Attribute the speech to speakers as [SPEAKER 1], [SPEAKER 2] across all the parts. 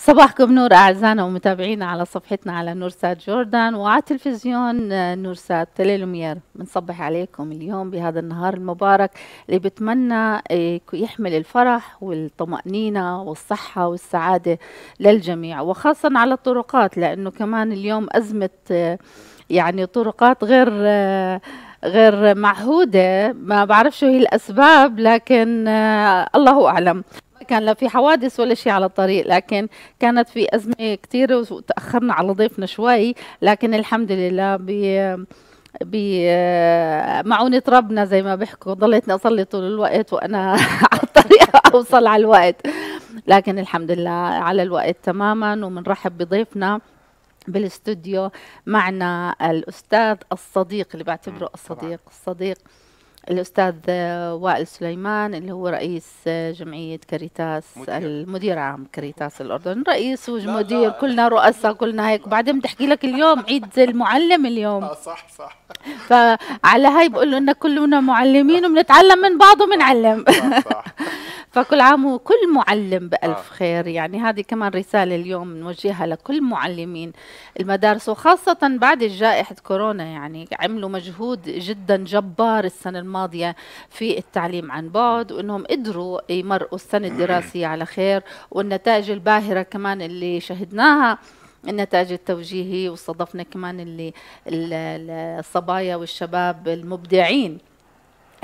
[SPEAKER 1] صباحكم نور أعزائنا ومتابعينا على صفحتنا على نورسات جوردان وعلى تلفزيون آه، نورسات تليلومير بنصبح عليكم اليوم بهذا النهار المبارك اللي بتمنى آه، يحمل الفرح والطمأنينة والصحة والسعادة للجميع وخاصة على الطرقات لأنه كمان اليوم أزمة آه، يعني طرقات غير غير معهودة ما بعرف شو هي الأسباب لكن الله أعلم كان لا في حوادث ولا شيء على الطريق لكن كانت في أزمة كثيرة وتأخرنا على ضيفنا شوي لكن الحمد لله ب بمعونة ربنا زي ما بيحكوا ضليتني أصلي طول الوقت وأنا على الطريق أوصل على الوقت لكن الحمد لله على الوقت تماما ومنرحب بضيفنا بالاستوديو معنا الأستاذ الصديق اللي بعتبره الصديق الصديق الأستاذ وائل سليمان اللي هو رئيس جمعية كريتاس مدير. المدير عام كريتاس الأردن رئيس ومدير كلنا رؤساء كلنا هيك وبعدين بتحكي لك اليوم عيد المعلم اليوم آه، صح صح فعلى هاي بقول له ان كلنا معلمين وبنتعلم من بعض وبنعلم فكل عام وكل معلم بألف آه. خير يعني هذه كمان رسالة اليوم نوجهها لكل معلمين المدارس وخاصة بعد جائحة كورونا يعني عملوا مجهود جدا جبار السنة الماضية في التعليم عن بعد وأنهم قدروا يمرقوا السنة الدراسية على خير والنتائج الباهرة كمان اللي شهدناها النتاج التوجيهي واستضفنا كمان اللي الصبايا والشباب المبدعين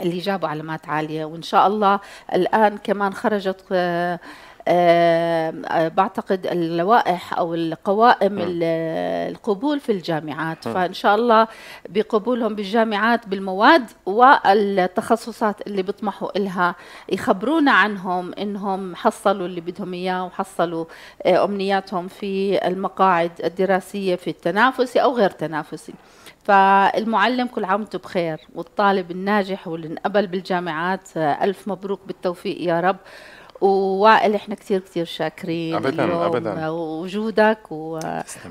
[SPEAKER 1] اللي جابوا علامات عاليه وان شاء الله الان كمان خرجت آه، آه، بعتقد اللوائح او القوائم نعم. القبول في الجامعات نعم. فان شاء الله بقبولهم بالجامعات بالمواد والتخصصات اللي بيطمحوا إلها يخبرونا عنهم انهم حصلوا اللي بدهم اياه وحصلوا آه، امنياتهم في المقاعد الدراسيه في التنافسي او غير تنافسي فالمعلم كل عام وانتم بخير والطالب الناجح واللي انقبل بالجامعات آه، ألف مبروك بالتوفيق يا رب ووائل احنا كثير كثير شاكرين ابدا ابدا وجودك و...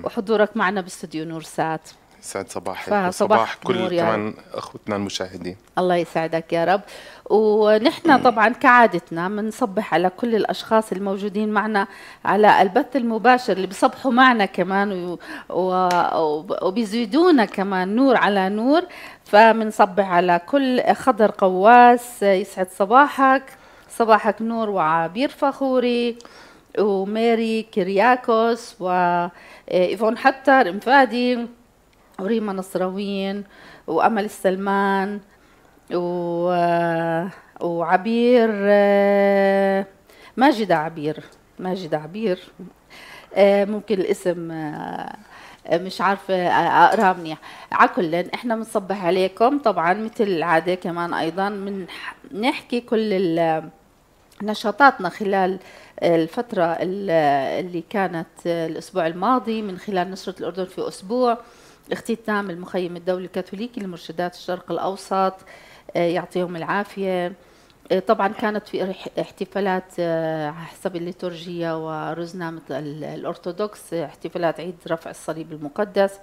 [SPEAKER 1] وحضورك معنا باستديو نور سات
[SPEAKER 2] يسعد صباحك وصباح كل كمان اخوتنا المشاهدين
[SPEAKER 1] الله يسعدك يا رب ونحن أمم. طبعا كعادتنا بنصبح على كل الاشخاص الموجودين معنا على البث المباشر اللي بيصبحوا معنا كمان و... وبيزيدونا كمان نور على نور فبنصبح على كل خضر قواس يسعد صباحك صباحك نور وعبير فخوري وماري كرياكوس وإيفون آه، حتر مفادي وريما نصراوين وأمل السلمان و... آه، وعبير آه، ماجدة عبير ماجدة عبير ممكن الاسم مش عارفة أقرأ منيح على كل إحنا بنصبح عليكم طبعا مثل العادة كمان أيضا بنحكي كل ال نشاطاتنا خلال الفترة اللي كانت الأسبوع الماضي من خلال نشرة الأردن في أسبوع اختتام المخيم الدولي الكاثوليكي لمرشدات الشرق الأوسط آه، يعطيهم العافية آه، طبعا كانت في احتفالات آه، حسب الليتورجية ورزنا الأرثوذكس احتفالات عيد رفع الصليب المقدس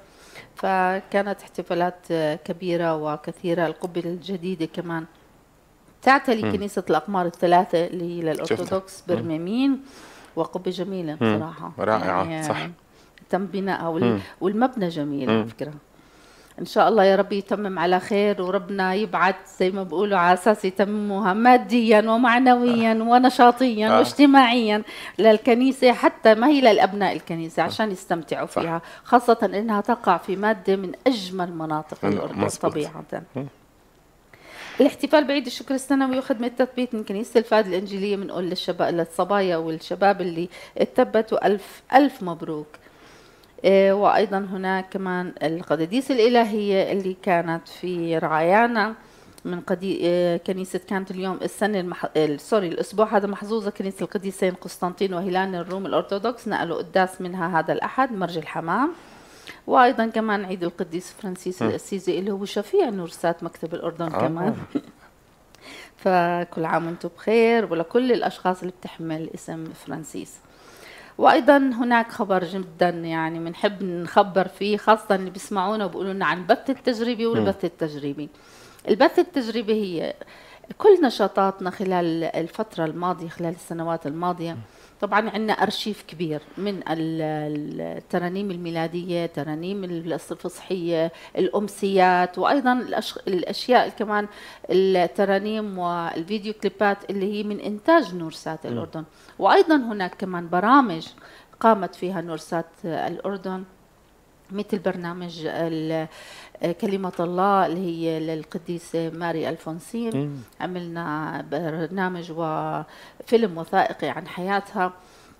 [SPEAKER 1] فكانت احتفالات كبيرة وكثيرة القبة الجديدة كمان تعتلي كنيسة الأقمار الثلاثة اللي هي للأرثوذكس برميمين وقبة جميلة بصراحة رائعة يعني صح تم بنائها وال... والمبنى جميل على فكرة ان شاء الله يا رب يتمم على خير وربنا يبعث زي ما بقولوا على اساس يتمموها ماديا ومعنويا آه. ونشاطيا آه. واجتماعيا للكنيسه حتى ما هي للابناء الكنيسه آه. عشان يستمتعوا فيها خاصه انها تقع في ماده من اجمل مناطق الاردن طبيعه الاحتفال بعيد الشكر السنوي وخدمة التثبيت من كنيسة الفاد الإنجيلية بنقول للشباب للصبايا والشباب اللي اتثبتوا ألف ألف مبروك آه، وأيضا هناك كمان القداديس الإلهية اللي كانت في رعايانا من قدي... آه، كنيسة كانت اليوم السنة المح... آه، سوري الأسبوع هذا محظوظة كنيسة القديسين قسطنطين وهيلان الروم الأرثوذكس نقلوا قداس منها هذا الأحد مرج الحمام وايضا كمان عيد القديس فرانسيس الاسيزي اللي هو شفيع نورسات مكتب الاردن آه. كمان فكل عام وانتم بخير ولكل الاشخاص اللي بتحمل اسم فرانسيس وايضا هناك خبر جدا يعني بنحب نخبر فيه خاصه اللي بيسمعونا وبيقولوا لنا عن البث التجريبي والبث التجريبي البث التجريبي هي كل نشاطاتنا خلال الفتره الماضيه خلال السنوات الماضيه طبعا عندنا ارشيف كبير من الترانيم الميلاديه ترانيم الفصحيه الامسيات وايضا الأش... الاشياء كمان الترانيم والفيديو كليبات اللي هي من انتاج نورسات نعم. الاردن وايضا هناك كمان برامج قامت فيها نورسات الاردن مثل برنامج آه، كلمة الله اللي هي للقديسة ماري ألفونسين إيه. عملنا برنامج وفيلم وثائقي عن حياتها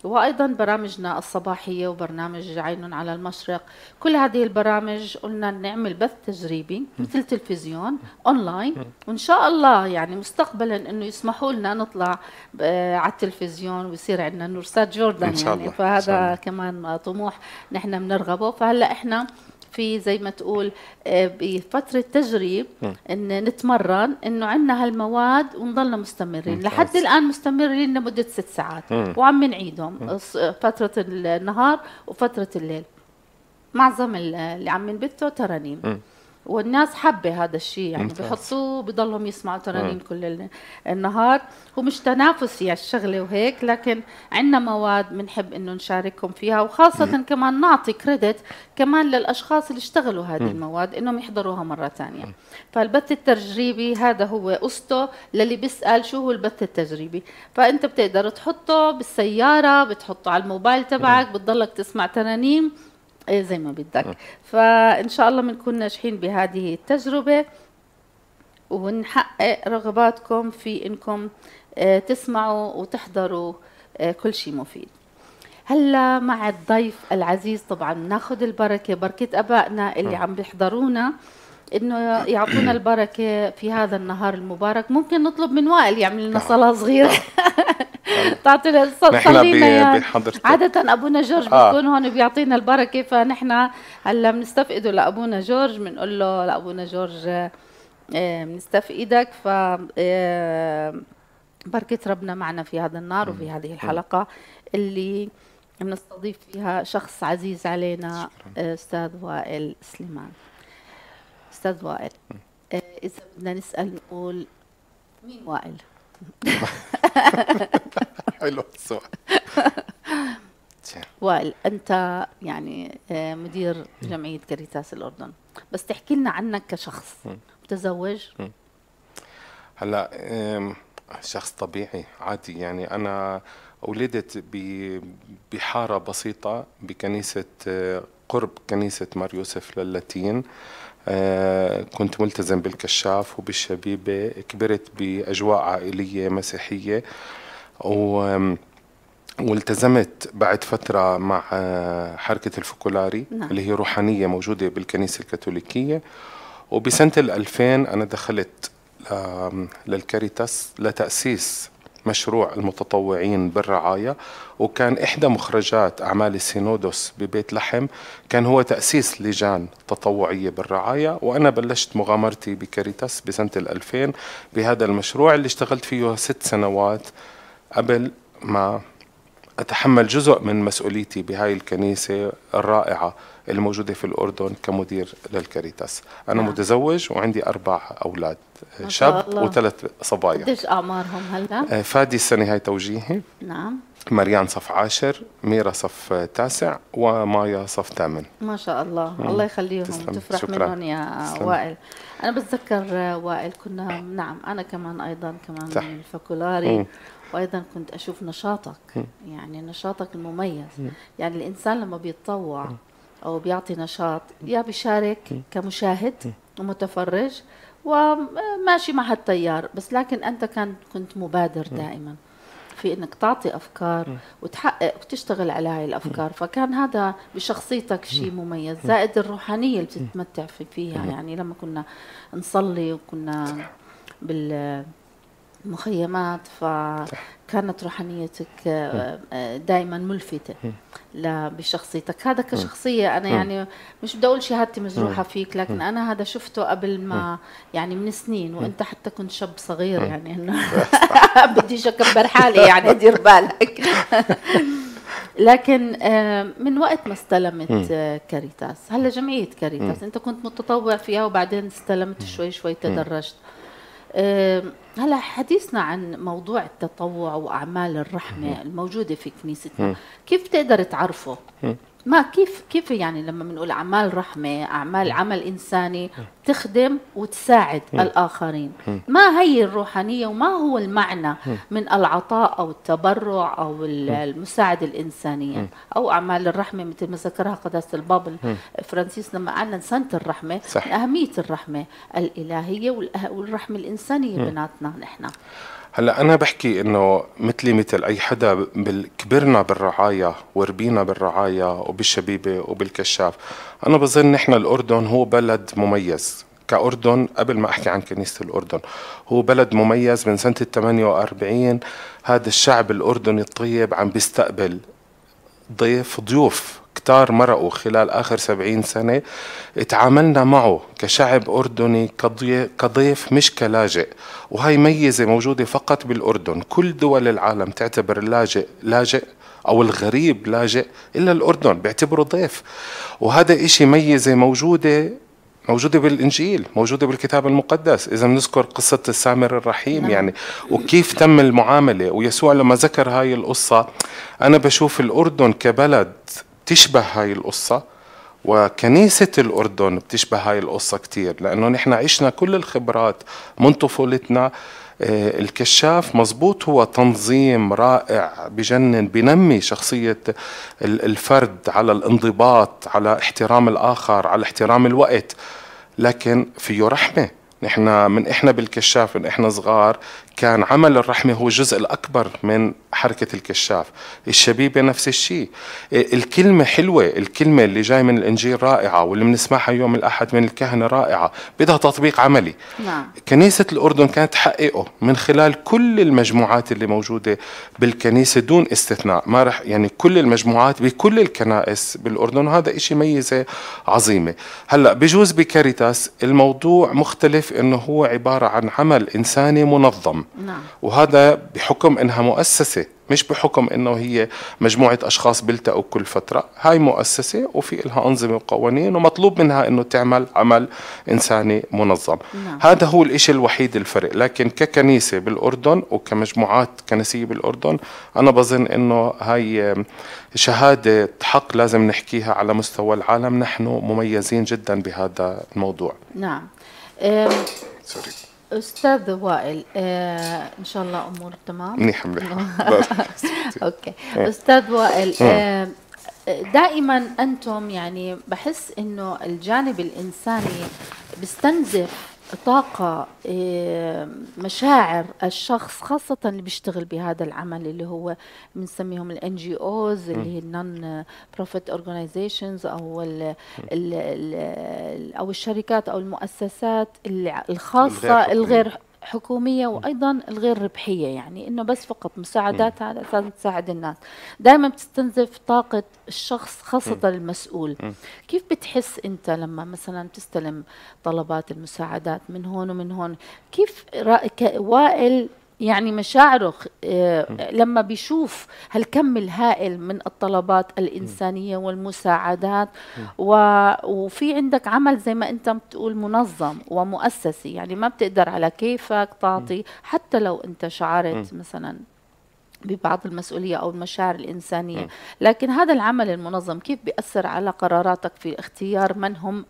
[SPEAKER 1] وايضا برامجنا الصباحيه وبرنامج عين على المشرق كل هذه البرامج قلنا نعمل بث تجريبي مثل تلفزيون اونلاين وان شاء الله يعني مستقبلا انه يسمحوا لنا نطلع آه، على التلفزيون ويصير عندنا نورسات جوردن إن شاء يعني. الله. يعني فهذا إن شاء الله. كمان طموح نحن بنرغبه فهلا احنا في زي ما تقول آه، بفتره تجريب ان نتمرن انه عندنا هالمواد ونضلنا مستمرين لحد الان مستمرين لمده ست ساعات وعم نعيدهم فتره النهار وفتره الليل معظم اللي عم ينبتوا ترانيم والناس حابه هذا الشيء يعني بحطوه بضلهم يسمعوا ترانيم آه. كل النهار هو مش تنافسي على الشغله وهيك لكن عندنا مواد بنحب انه نشارككم فيها وخاصه م. كمان نعطي كريدت كمان للاشخاص اللي اشتغلوا هذه م. المواد انهم يحضروها مره ثانيه فالبث التجريبي هذا هو قصته للي بيسال شو هو البث التجريبي فانت بتقدر تحطه بالسياره بتحطه على الموبايل تبعك بتضلك تسمع ترانيم إيه زي ما بدك م. فإن شاء الله بنكون ناجحين بهذه التجربة ونحقق رغباتكم في إنكم آه، تسمعوا وتحضروا آه، كل شيء مفيد هلا مع الضيف العزيز طبعا ناخذ البركه بركه ابائنا اللي عم بيحضرونا انه يعطونا البركه في هذا النهار المبارك ممكن نطلب من وائل يعمل لنا نعم. صلاه صغيره نعم. طيب. تعطينا صلينا نحن عادة أبونا جورج آه. بيكون هون بيعطينا البركة فنحن هلا بنستفقده لأبونا جورج بنقول له لأبونا جورج آه، بنستفقدك ف آه، بركة ربنا معنا في هذا النار وفي هذه الحلقة اللي بنستضيف فيها شخص عزيز علينا آه، أستاذ وائل سليمان أستاذ وائل إذا بدنا نسأل نقول مين وائل؟ حلو السؤال وائل انت يعني آه، مدير جمعيه كاريتاس الاردن بس تحكي لنا عنك كشخص متزوج
[SPEAKER 2] هلا شخص طبيعي عادي يعني انا ولدت بحاره بسيطه بكنيسه آه، قرب كنيسه مار يوسف للاتين آه، كنت ملتزم بالكشاف وبالشبيبة كبرت بأجواء عائلية مسيحية و والتزمت بعد فترة مع آه، حركة الفوكولاري نعم. اللي هي روحانية موجودة بالكنيسة الكاثوليكية وبسنة 2000 أنا دخلت للكاريتاس لتأسيس مشروع المتطوعين بالرعاية وكان إحدى مخرجات أعمال سينودوس ببيت لحم كان هو تأسيس لجان تطوعية بالرعاية وأنا بلشت مغامرتي بكاريتاس بسنة 2000 بهذا المشروع اللي اشتغلت فيه ست سنوات قبل ما أتحمل جزء من مسؤوليتي بهاي الكنيسة الرائعة الموجودة في الأردن كمدير للكاريتاس أنا آه. متزوج وعندي أربع أولاد شاب وثلاث صبايا قديش
[SPEAKER 1] أعمارهم هلا؟ آه،
[SPEAKER 2] فادي السنة هاي توجيهي نعم مريان صف عاشر ميرا صف تاسع ومايا صف ثامن
[SPEAKER 1] ما شاء الله مم. الله يخليهم تسلم. تفرح شكرا. منهم يا تسلم. وائل انا بتذكر وائل كنا نعم انا كمان ايضا كمان صح. الفكولاري مم. وايضا كنت اشوف نشاطك مم. يعني نشاطك المميز مم. يعني الانسان لما بيتطوع مم. او بيعطي نشاط يا بيشارك كمشاهد ومتفرج وماشي مع هالتيار بس لكن انت كان كنت مبادر دائما في انك تعطي افكار وتحقق وتشتغل على هاي الافكار فكان هذا بشخصيتك شيء مميز زائد الروحانيه اللي بتتمتع فيها يعني لما كنا نصلي وكنا بال مخيمات فكانت روحانيتك آه، آه، دائما ملفتة بشخصيتك هذا كشخصية أنا يعني مش بدي أقول شهادتي مجروحة فيك لكن أنا هذا شفته قبل ما يعني من سنين وأنت حتى كنت شاب صغير يعني إنه بديش أكبر حالي يعني دير بالك لكن آه، من وقت ما استلمت كاريتاس هلا جمعية كاريتاس أنت كنت متطوع فيها وبعدين استلمت شوي شوي تدرجت هلا حديثنا عن موضوع التطوع واعمال الرحمه الموجوده في كنيستنا كيف تقدر تعرفه ما كيف كيف يعني لما بنقول اعمال رحمه اعمال عمل انساني تخدم وتساعد م. الاخرين م. ما هي الروحانيه وما هو المعنى م. من العطاء او التبرع او المساعده الانسانيه او اعمال الرحمه مثل ما ذكرها قداسه الباب فرانسيس لما اعلن سنه الرحمه صح. اهميه الرحمه الالهيه والرحمه الانسانيه بيناتنا نحن
[SPEAKER 2] هلا انا بحكي انه مثلي مثل اي حدا كبرنا بالرعايه وربينا بالرعايه وبالشبيبه وبالكشاف انا بظن نحن الاردن هو بلد مميز كأردن قبل ما أحكي عن كنيسة الأردن هو بلد مميز من سنة 48 هذا الشعب الأردني الطيب عم بيستقبل ضيف ضيوف كتار مرقوا خلال آخر سبعين سنة تعاملنا معه كشعب أردني كضيف مش كلاجئ وهي ميزة موجودة فقط بالأردن كل دول العالم تعتبر اللاجئ لاجئ أو الغريب لاجئ إلا الأردن بيعتبره ضيف وهذا إشي ميزة موجودة موجودة بالإنجيل موجودة بالكتاب المقدس إذا بنذكر قصة السامر الرحيم نعم. يعني وكيف تم المعاملة ويسوع لما ذكر هاي القصة أنا بشوف الأردن كبلد بتشبه هاي القصة وكنيسة الأردن بتشبه هاي القصة كتير لأنه نحن عشنا كل الخبرات من طفولتنا آه، الكشاف مزبوط هو تنظيم رائع بجنن بنمي شخصية الفرد على الانضباط على احترام الآخر على احترام الوقت لكن فيه رحمة نحن من احنا بالكشاف من احنا صغار كان عمل الرحمة هو الجزء الأكبر من حركة الكشاف الشبيبة نفس الشيء الكلمة حلوة الكلمة اللي جاي من الإنجيل رائعة واللي بنسمعها يوم الأحد من الكهنة رائعة بدها تطبيق عملي نعم. كنيسة الأردن كانت تحققه من خلال كل المجموعات اللي موجودة بالكنيسة دون استثناء ما رح يعني كل المجموعات بكل الكنائس بالأردن وهذا إشي ميزة عظيمة هلأ بجوز بكاريتاس الموضوع مختلف إنه هو عبارة عن عمل إنساني منظم نعم. وهذا بحكم انها مؤسسه مش بحكم انه هي مجموعه اشخاص بيلتقوا كل فتره هاي مؤسسه وفي لها انظمه وقوانين ومطلوب منها انه تعمل عمل انساني منظم نعم. هذا هو الإشي الوحيد الفرق لكن ككنيسه بالاردن وكمجموعات كنسيه بالاردن انا بظن انه هاي شهاده حق لازم نحكيها على مستوى العالم نحن مميزين جدا بهذا الموضوع
[SPEAKER 1] نعم سوري استاذ وائل آه، ان شاء الله امور تمام منيح اوكي آه. استاذ وائل آه. دائما انتم يعني بحس انه الجانب الانساني بستنزف طاقة آه، مشاعر الشخص خاصة اللي بيشتغل بهذا العمل اللي هو بنسميهم الان جي اوز اللي هي النون بروفيت اورجنايزيشنز او الـ الـ الـ او الشركات او المؤسسات الخاصة الغير حكوميه وايضا الغير ربحيه يعني انه بس فقط مساعدات على اساس تساعد الناس دائما بتستنزف طاقه الشخص خاصه م. المسؤول م. كيف بتحس انت لما مثلا تستلم طلبات المساعدات من هون ومن هون كيف وائل يعني مشاعره آه، لما بيشوف هالكم الهائل من الطلبات الإنسانية والمساعدات وفي عندك عمل زي ما أنت بتقول منظم ومؤسسي يعني ما بتقدر على كيفك تعطي حتى لو أنت شعرت مثلا ببعض المسؤولية أو المشاعر الإنسانية لكن هذا العمل المنظم كيف بيأثر على قراراتك في اختيار من هم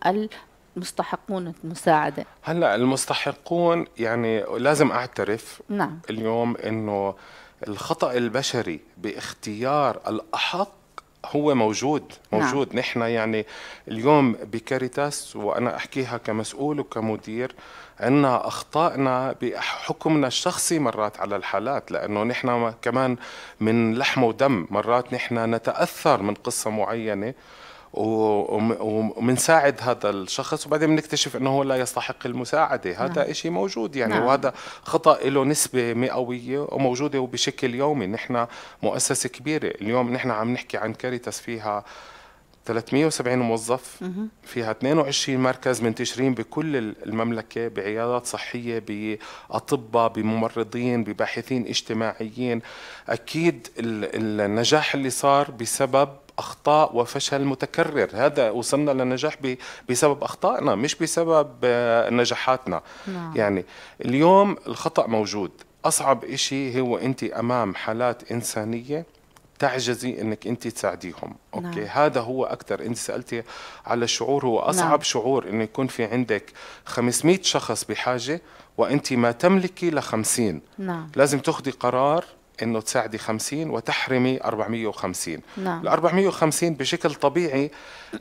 [SPEAKER 1] مستحقون المساعدة
[SPEAKER 2] هلا المستحقون يعني لازم اعترف نعم. اليوم انه الخطأ البشري باختيار الأحق هو موجود نعم. موجود نعم. نحن يعني اليوم بكاريتاس وانا احكيها كمسؤول وكمدير عندنا اخطائنا بحكمنا الشخصي مرات على الحالات لانه نحن كمان من لحم ودم مرات نحن نتاثر من قصه معينه ومنساعد هذا الشخص وبعدين بنكتشف انه هو لا يستحق المساعده هذا نعم. شيء موجود يعني نعم. وهذا خطا له نسبه مئويه وموجوده وبشكل يومي نحن مؤسسه كبيره اليوم نحن عم نحكي عن كاريتاس فيها 370 موظف فيها 22 مركز منتشرين بكل المملكة بعيادات صحية بأطباء بممرضين بباحثين اجتماعيين أكيد النجاح اللي صار بسبب اخطاء وفشل متكرر هذا وصلنا للنجاح بسبب اخطائنا مش بسبب آه، نجاحاتنا نعم. يعني اليوم الخطا موجود اصعب شيء هو انت امام حالات انسانيه تعجزي انك انت تساعديهم اوكي نعم. هذا هو اكثر انت سالتي على الشعور هو اصعب نعم. شعور انه يكون في عندك 500 شخص بحاجه وانت ما تملكي ل 50 نعم. لازم تاخذي قرار انه تساعدي 50 وتحرمي 450 نعم. ال 450 بشكل طبيعي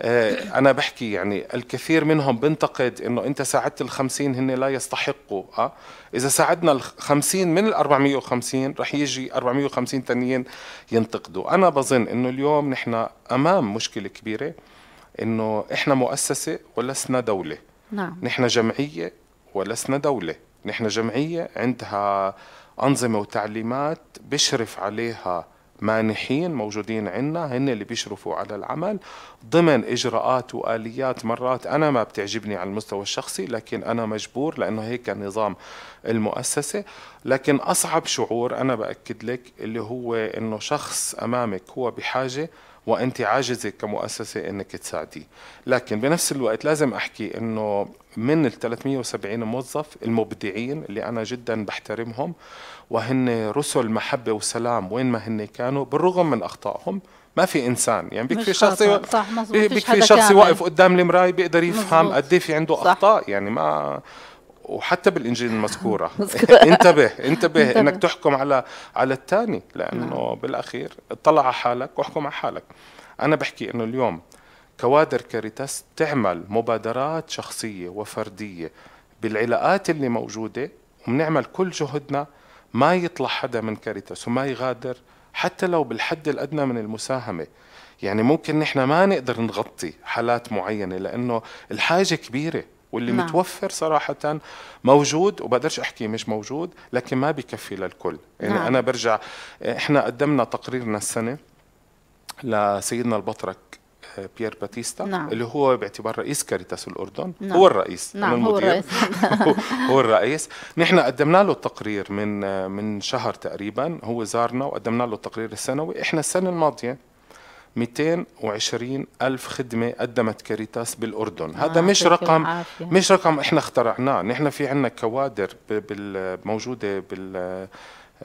[SPEAKER 2] آه، انا بحكي يعني الكثير منهم بنتقد انه انت ساعدت ال 50 هن لا يستحقوا أه؟ اذا ساعدنا ال 50 من ال 450 رح يجي 450 ثانيين ينتقدوا انا بظن انه اليوم نحن امام مشكله كبيره انه احنا مؤسسه ولسنا دوله نعم نحن جمعيه ولسنا دوله نحن جمعيه عندها أنظمة وتعليمات بشرف عليها مانحين موجودين عندنا هن اللي بيشرفوا على العمل ضمن اجراءات واليات مرات انا ما بتعجبني على المستوى الشخصي لكن انا مجبور لانه هيك نظام المؤسسه لكن اصعب شعور انا باكد لك اللي هو انه شخص امامك هو بحاجه وانت عاجزه كمؤسسه انك تساعدي لكن بنفس الوقت لازم احكي انه من ال 370 موظف المبدعين اللي انا جدا بحترمهم وهن رسل محبه وسلام وين ما هن كانوا بالرغم من اخطائهم ما في انسان يعني بيكفي شخص بيكفي شخص واقف قدام المرايه بيقدر يفهم قد إيه في عنده اخطاء يعني ما وحتى بالانجيل المذكوره انتبه انتبه انك تحكم على على الثاني لانه نعم. بالاخير اطلع على حالك واحكم على حالك انا بحكي انه اليوم كوادر كاريتاس تعمل مبادرات شخصيه وفرديه بالعلاقات اللي موجوده وبنعمل كل جهدنا ما يطلع حدا من كاريتاس وما يغادر حتى لو بالحد الادنى من المساهمه يعني ممكن نحن ما نقدر نغطي حالات معينه لانه الحاجه كبيره واللي نعم. متوفر صراحة موجود وبقدرش أحكي مش موجود لكن ما بكفي للكل يعني نعم. أنا برجع إحنا قدمنا تقريرنا السنة لسيدنا البطرك آه، بيير باتيستا نعم. اللي هو باعتبار رئيس كاريتاس الأردن نعم. هو الرئيس نعم هو الرئيس هو الرئيس نحن قدمنا له التقرير من آه، من شهر تقريبا هو زارنا وقدمنا له التقرير السنوي احنا السنة الماضية 220 ألف خدمة قدمت كاريتاس بالأردن آه هذا مش رقم عافية. مش رقم إحنا اخترعناه نحن في عنا كوادر موجودة بال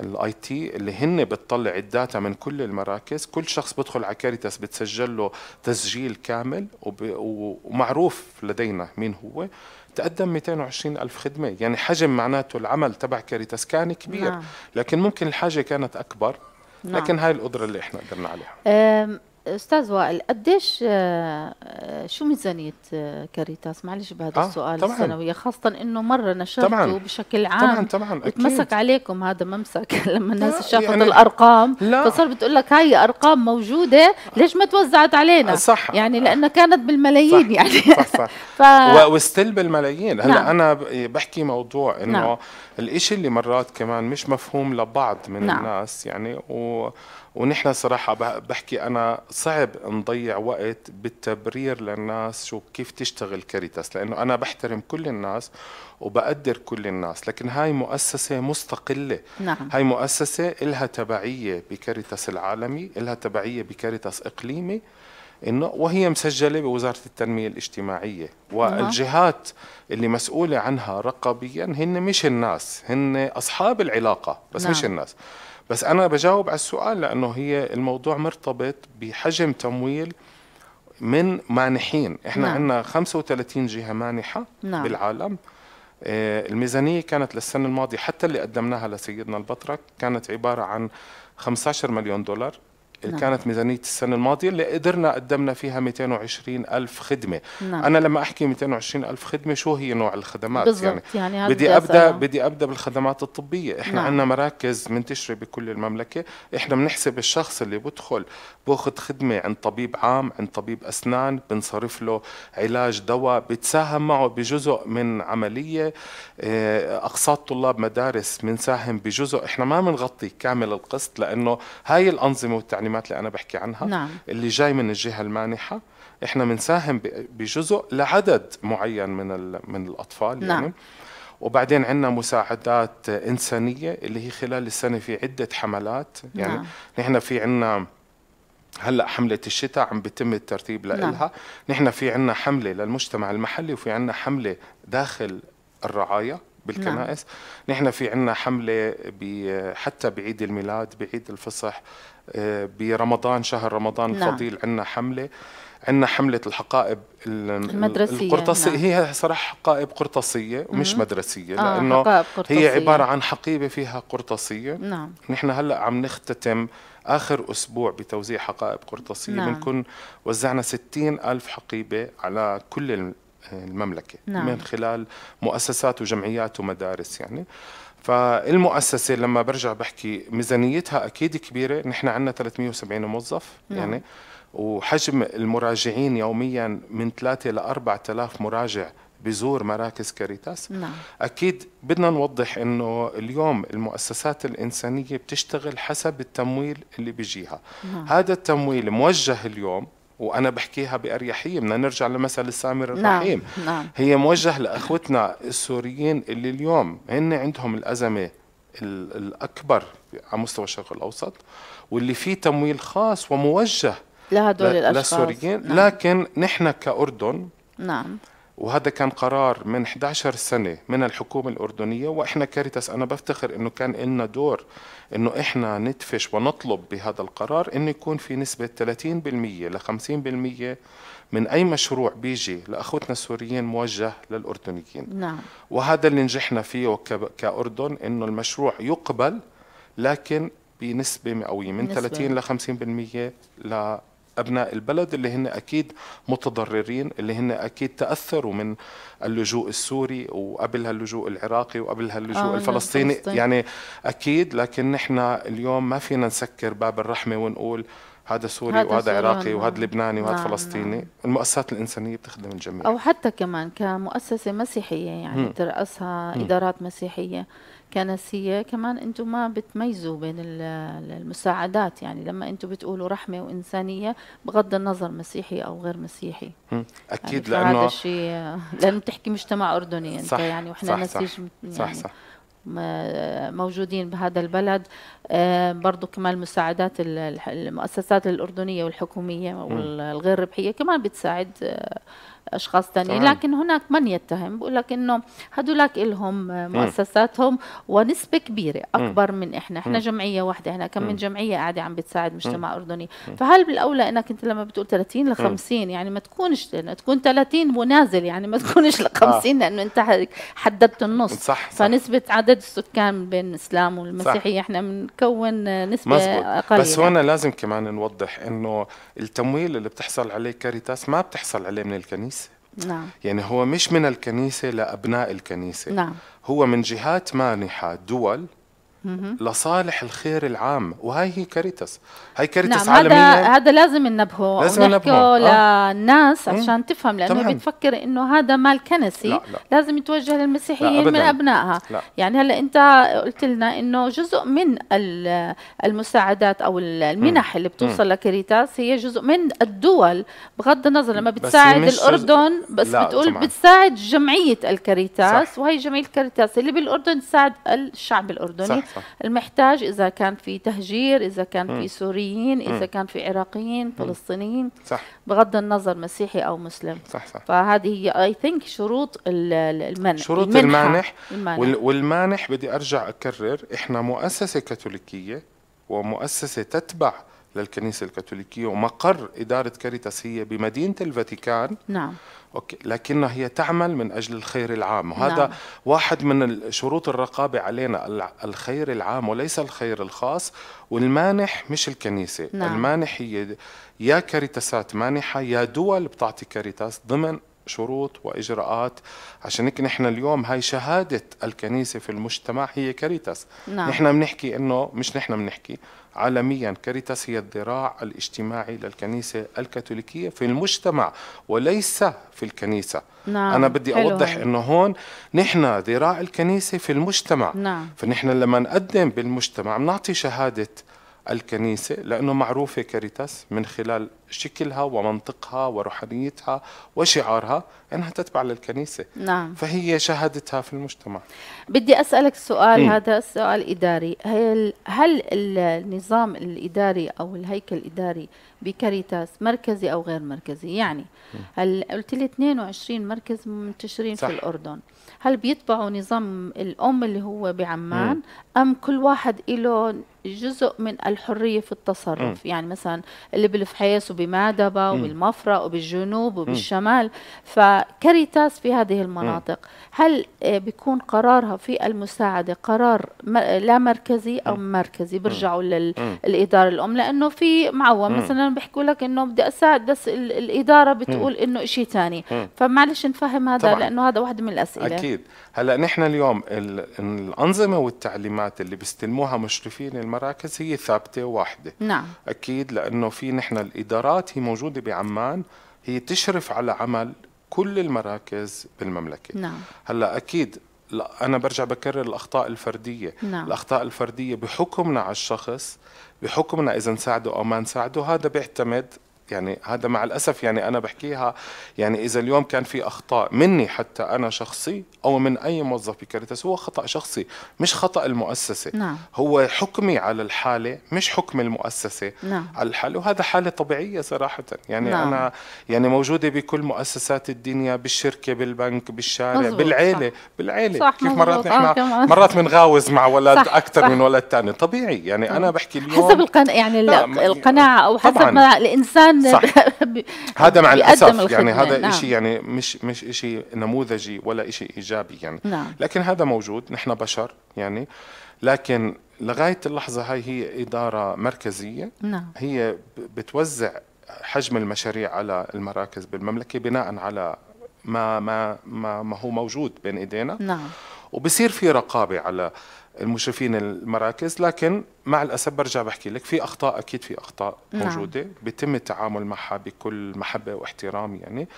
[SPEAKER 2] الاي تي اللي هن بتطلع الداتا من كل المراكز كل شخص بدخل على كاريتاس بتسجل له تسجيل كامل ومعروف لدينا مين هو تقدم 220 ألف خدمة يعني حجم معناته العمل تبع كاريتاس كان كبير نعم. لكن ممكن الحاجة كانت أكبر نعم. لكن هاي القدرة اللي إحنا قدرنا
[SPEAKER 1] عليها استاذ وائل قديش آه، آه، شو ميزانيه آه، كاريتاس معلش بهذا آه السؤال طبعاً. السنويه خاصه انه مره نشرته طبعاً. بشكل عام طبعا طبعا اتمسك عليكم هذا ممسك لما الناس شافت يعني الارقام لا. فصار بتقول لك هاي ارقام موجوده ليش ما توزعت علينا صح يعني لانها كانت بالملايين صح. يعني صح صح ف...
[SPEAKER 2] وستيل بالملايين هلا نعم. انا بحكي موضوع انه نعم. الإشي اللي مرات كمان مش مفهوم لبعض من نعم. الناس يعني و ونحن صراحة بحكي أنا صعب نضيع وقت بالتبرير للناس شو كيف تشتغل كاريتاس لأنه أنا بحترم كل الناس وبقدر كل الناس لكن هاي مؤسسة مستقلة نعم. هاي مؤسسة إلها تبعية بكاريتاس العالمي إلها تبعية بكاريتاس إقليمي انه وهي مسجله بوزاره التنميه الاجتماعيه نعم. والجهات اللي مسؤوله عنها رقابيا هن مش الناس هن اصحاب العلاقه بس نعم. مش الناس بس انا بجاوب على السؤال لانه هي الموضوع مرتبط بحجم تمويل من مانحين احنا نعم. عندنا 35 جهه مانحه نعم. بالعالم آه، الميزانيه كانت للسنه الماضيه حتى اللي قدمناها لسيدنا البطرك كانت عباره عن 15 مليون دولار نعم. كانت ميزانيه السنه الماضيه اللي قدرنا قدمنا فيها 220 الف خدمه نعم. انا لما احكي 220 الف خدمه شو هي نوع الخدمات بالضبط يعني, يعني بدي ابدا أنا. بدي ابدا بالخدمات الطبيه احنا نعم. عندنا مراكز منتشره بكل المملكه احنا بنحسب الشخص اللي بدخل باخذ خدمه عند طبيب عام عند طبيب اسنان بنصرف له علاج دواء بتساهم معه بجزء من عمليه آه، اقساط طلاب مدارس بنساهم بجزء احنا ما بنغطي كامل القسط لانه هاي الانظمه والتعليمات التعليمات اللي انا بحكي عنها نعم. اللي جاي من الجهه المانحه احنا بنساهم بجزء لعدد معين من من الاطفال يعني. نعم. يعني وبعدين عندنا مساعدات انسانيه اللي هي خلال السنه في عده حملات يعني نعم. نحن في عندنا هلا حملة الشتاء عم بيتم الترتيب لها نعم. نحن في عنا حملة للمجتمع المحلي وفي عنا حملة داخل الرعاية بالكنائس نعم. نحن في عنا حملة حتى بعيد الميلاد بعيد الفصح آه، برمضان شهر رمضان نعم. الفضيل عندنا حمله عندنا حملة الحقائب المدرسية القرطاسية نعم. هي صراحة حقائب قرطاسية مش مدرسية آه لأنه هي عبارة عن حقيبة فيها قرطاسية نعم نحن هلأ عم نختتم آخر أسبوع بتوزيع حقائب قرطاسية نعم. بنكون وزعنا 60 ألف حقيبة على كل المملكة نعم. من خلال مؤسسات وجمعيات ومدارس يعني آه فالمؤسسه لما برجع بحكي ميزانيتها اكيد كبيره نحن عندنا 370 موظف نعم. يعني وحجم المراجعين يوميا من 3 ل 4000 مراجع بزور مراكز كاريتاس نعم. اكيد بدنا نوضح انه اليوم المؤسسات الانسانيه بتشتغل حسب التمويل اللي بيجيها نعم. هذا التمويل موجه اليوم وانا بحكيها باريحيه بدنا نرجع لمثل السامر نعم، الرحيم نعم. نعم. هي موجه لاخوتنا السوريين اللي اليوم هن عندهم الازمه الاكبر على مستوى الشرق الاوسط واللي فيه تمويل خاص وموجه لهدول الاشخاص للسوريين نعم. لكن نحن كاردن نعم وهذا كان قرار من 11 سنة من الحكومة الأردنية وإحنا كاريتاس أنا بفتخر أنه كان لنا دور أنه إحنا ندفش ونطلب بهذا القرار أنه يكون في نسبة 30% ل 50% من أي مشروع بيجي لأخوتنا السوريين موجه للأردنيين نعم. وهذا اللي نجحنا فيه كأردن أنه المشروع يقبل لكن بنسبة مئوية من نسبة. 30 ل 50% أبناء البلد اللي هن أكيد متضررين اللي هن أكيد تأثروا من اللجوء السوري وقبلها اللجوء العراقي وقبلها اللجوء آه الفلسطيني يعني أكيد لكن نحن اليوم ما فينا نسكر باب الرحمة ونقول هذا سوري هذا وهذا عراقي وهذا لبناني وهذا نعم فلسطيني نعم. المؤسسات الإنسانية بتخدم الجميع أو
[SPEAKER 1] حتى كمان كمؤسسة مسيحية يعني م. ترأسها إدارات مسيحية كنسية كمان أنتم ما بتميزوا بين المساعدات يعني لما أنتم بتقولوا رحمة وإنسانية بغض النظر مسيحي أو غير مسيحي
[SPEAKER 3] أكيد يعني لأنه هذا
[SPEAKER 1] الشيء لأنه بتحكي مجتمع أردني أنت صح يعني وإحنا صح نسيج صح, يعني صح, صح موجودين بهذا البلد آه، برضو كمان المساعدات المؤسسات الأردنية والحكومية والغير ربحية كمان بتساعد آه، اشخاص ثانيين لكن هناك من يتهم بقول لك انه هدولك لهم مؤسساتهم ونسبه كبيره اكبر من احنا احنا جمعيه واحده احنا كم من جمعيه قاعده عم بتساعد مجتمع اردني فهل بالاولى انك انت لما بتقول 30 ل 50 يعني ما تكونش تكون 30 ونازل يعني ما تكونش ل 50 لانه انت حددت النص صح, صح. فنسبه عدد السكان بين الاسلام والمسيحيه احنا بنكون نسبه مزبوط. اقل بس يعني. هون
[SPEAKER 2] لازم كمان نوضح انه التمويل اللي بتحصل عليه كاريتاس ما بتحصل عليه من الكنيسه نعم يعني هو مش من الكنيسة لأبناء الكنيسة نعم هو من جهات مانحة دول لصالح الخير العام وهي هي كاريتاس هاي كاريتاس نعم عالمية هذا
[SPEAKER 1] هذا لازم ننبهه لازم ننبهه آه. للناس عشان تفهم لانه طبعاً. بتفكر انه هذا مال كنسي لا لا. لازم يتوجه للمسيحيين من ابنائها لا. يعني هلا انت قلت لنا انه جزء من المساعدات او المنح اللي بتوصل لكاريتاس هي جزء من الدول بغض النظر لما بتساعد بس الاردن بس لا بتقول طبعاً. بتساعد جمعيه الكاريتاس صح. وهي جمعيه الكاريتاس اللي بالاردن تساعد الشعب الاردني صح. صح. المحتاج اذا كان في تهجير اذا كان م. في سوريين اذا م. كان في عراقيين فلسطينيين صح. بغض النظر مسيحي او مسلم صح صح. فهذه هي اي ثينك شروط المنح شروط المانح, المنح, المنح
[SPEAKER 2] والمانح بدي ارجع اكرر احنا مؤسسه كاثوليكيه ومؤسسه تتبع للكنيسة الكاثوليكية ومقر إدارة كاريتاس هي بمدينة الفاتيكان نعم أوكي لكنها هي تعمل من أجل الخير العام وهذا نعم. واحد من شروط الرقابة علينا الخير العام وليس الخير الخاص والمانح مش الكنيسة نعم. المانح هي يا كاريتاسات مانحة يا دول بتعطي كاريتاس ضمن شروط واجراءات عشان هيك نحن اليوم هاي شهاده الكنيسه في المجتمع هي كاريتاس نعم. نحن بنحكي انه مش نحن بنحكي عالميا كاريتاس هي الذراع الاجتماعي للكنيسة الكاثوليكية في المجتمع وليس في الكنيسة
[SPEAKER 3] نعم. أنا بدي أوضح أنه
[SPEAKER 2] هون نحن ذراع الكنيسة في المجتمع نعم. فنحن لما نقدم بالمجتمع نعطي شهادة الكنيسة لأنه معروفة كاريتاس من خلال شكلها ومنطقها وروحانيتها وشعارها انها تتبع للكنيسه نعم. فهي شهادتها في المجتمع
[SPEAKER 1] بدي اسالك سؤال م. هذا سؤال اداري هل هل النظام الاداري او الهيكل الاداري بكاريتاس مركزي او غير مركزي يعني هل قلت لي 22 مركز منتشرين صح. في الاردن هل بيتبعوا نظام الام اللي هو بعمان م. ام كل واحد له جزء من الحريه في التصرف م. يعني مثلا اللي بالفحيص وب بمادبا وبالمفرق وبالجنوب وبالشمال فكاريتاس في هذه المناطق هل آه، بيكون قرارها في المساعدة قرار لا مركزي أو مركزي برجعوا للإدارة الأم لأنه في معوم مثلا بيحكوا لك أنه بدي أساعد بس الإدارة بتقول أنه شيء ثاني فمعلش نفهم هذا طبعًا. لأنه هذا واحد من الأسئلة أكيد
[SPEAKER 2] هلا نحن اليوم الانظمه والتعليمات اللي بيستلموها مشرفين المراكز هي ثابته واحده نعم اكيد لانه في نحن الادارات هي موجوده بعمان هي تشرف على عمل كل المراكز بالمملكه نعم هلا اكيد لا انا برجع بكرر الاخطاء الفرديه نعم. الاخطاء الفرديه بحكمنا على الشخص بحكمنا اذا نساعده او ما نساعده هذا بيعتمد يعني هذا مع الاسف يعني انا بحكيها يعني اذا اليوم كان في اخطاء مني حتى انا شخصي او من اي موظف بكاريتاس هو خطا شخصي مش خطا المؤسسه نعم. هو حكمي على الحاله مش حكم المؤسسه نعم. على الحاله وهذا حاله طبيعيه صراحه يعني نعم. انا يعني موجوده بكل مؤسسات الدنيا بالشركه بالبنك بالشارع مزبوط. بالعيله صح. بالعيله صح. كيف مرات آه، نحن مرات بنغاوز مع ولد اكثر من ولد ثاني طبيعي يعني انا بحكي اليوم حسب
[SPEAKER 1] القناعه يعني القناعه او حسب الانسان كمان
[SPEAKER 2] هذا مع الاسف يعني هذا نعم. شيء يعني مش مش شيء نموذجي ولا شيء ايجابي يعني نعم. لكن هذا موجود نحن بشر يعني لكن لغايه اللحظه هاي هي اداره مركزيه نعم. هي بتوزع حجم المشاريع على المراكز بالمملكه بناء على ما ما ما, ما هو موجود بين ايدينا نعم وبصير في رقابه على المشرفين المراكز لكن مع الاسف برجع بحكي لك في اخطاء اكيد في اخطاء نعم. موجوده بيتم التعامل معها بكل محبه واحترام يعني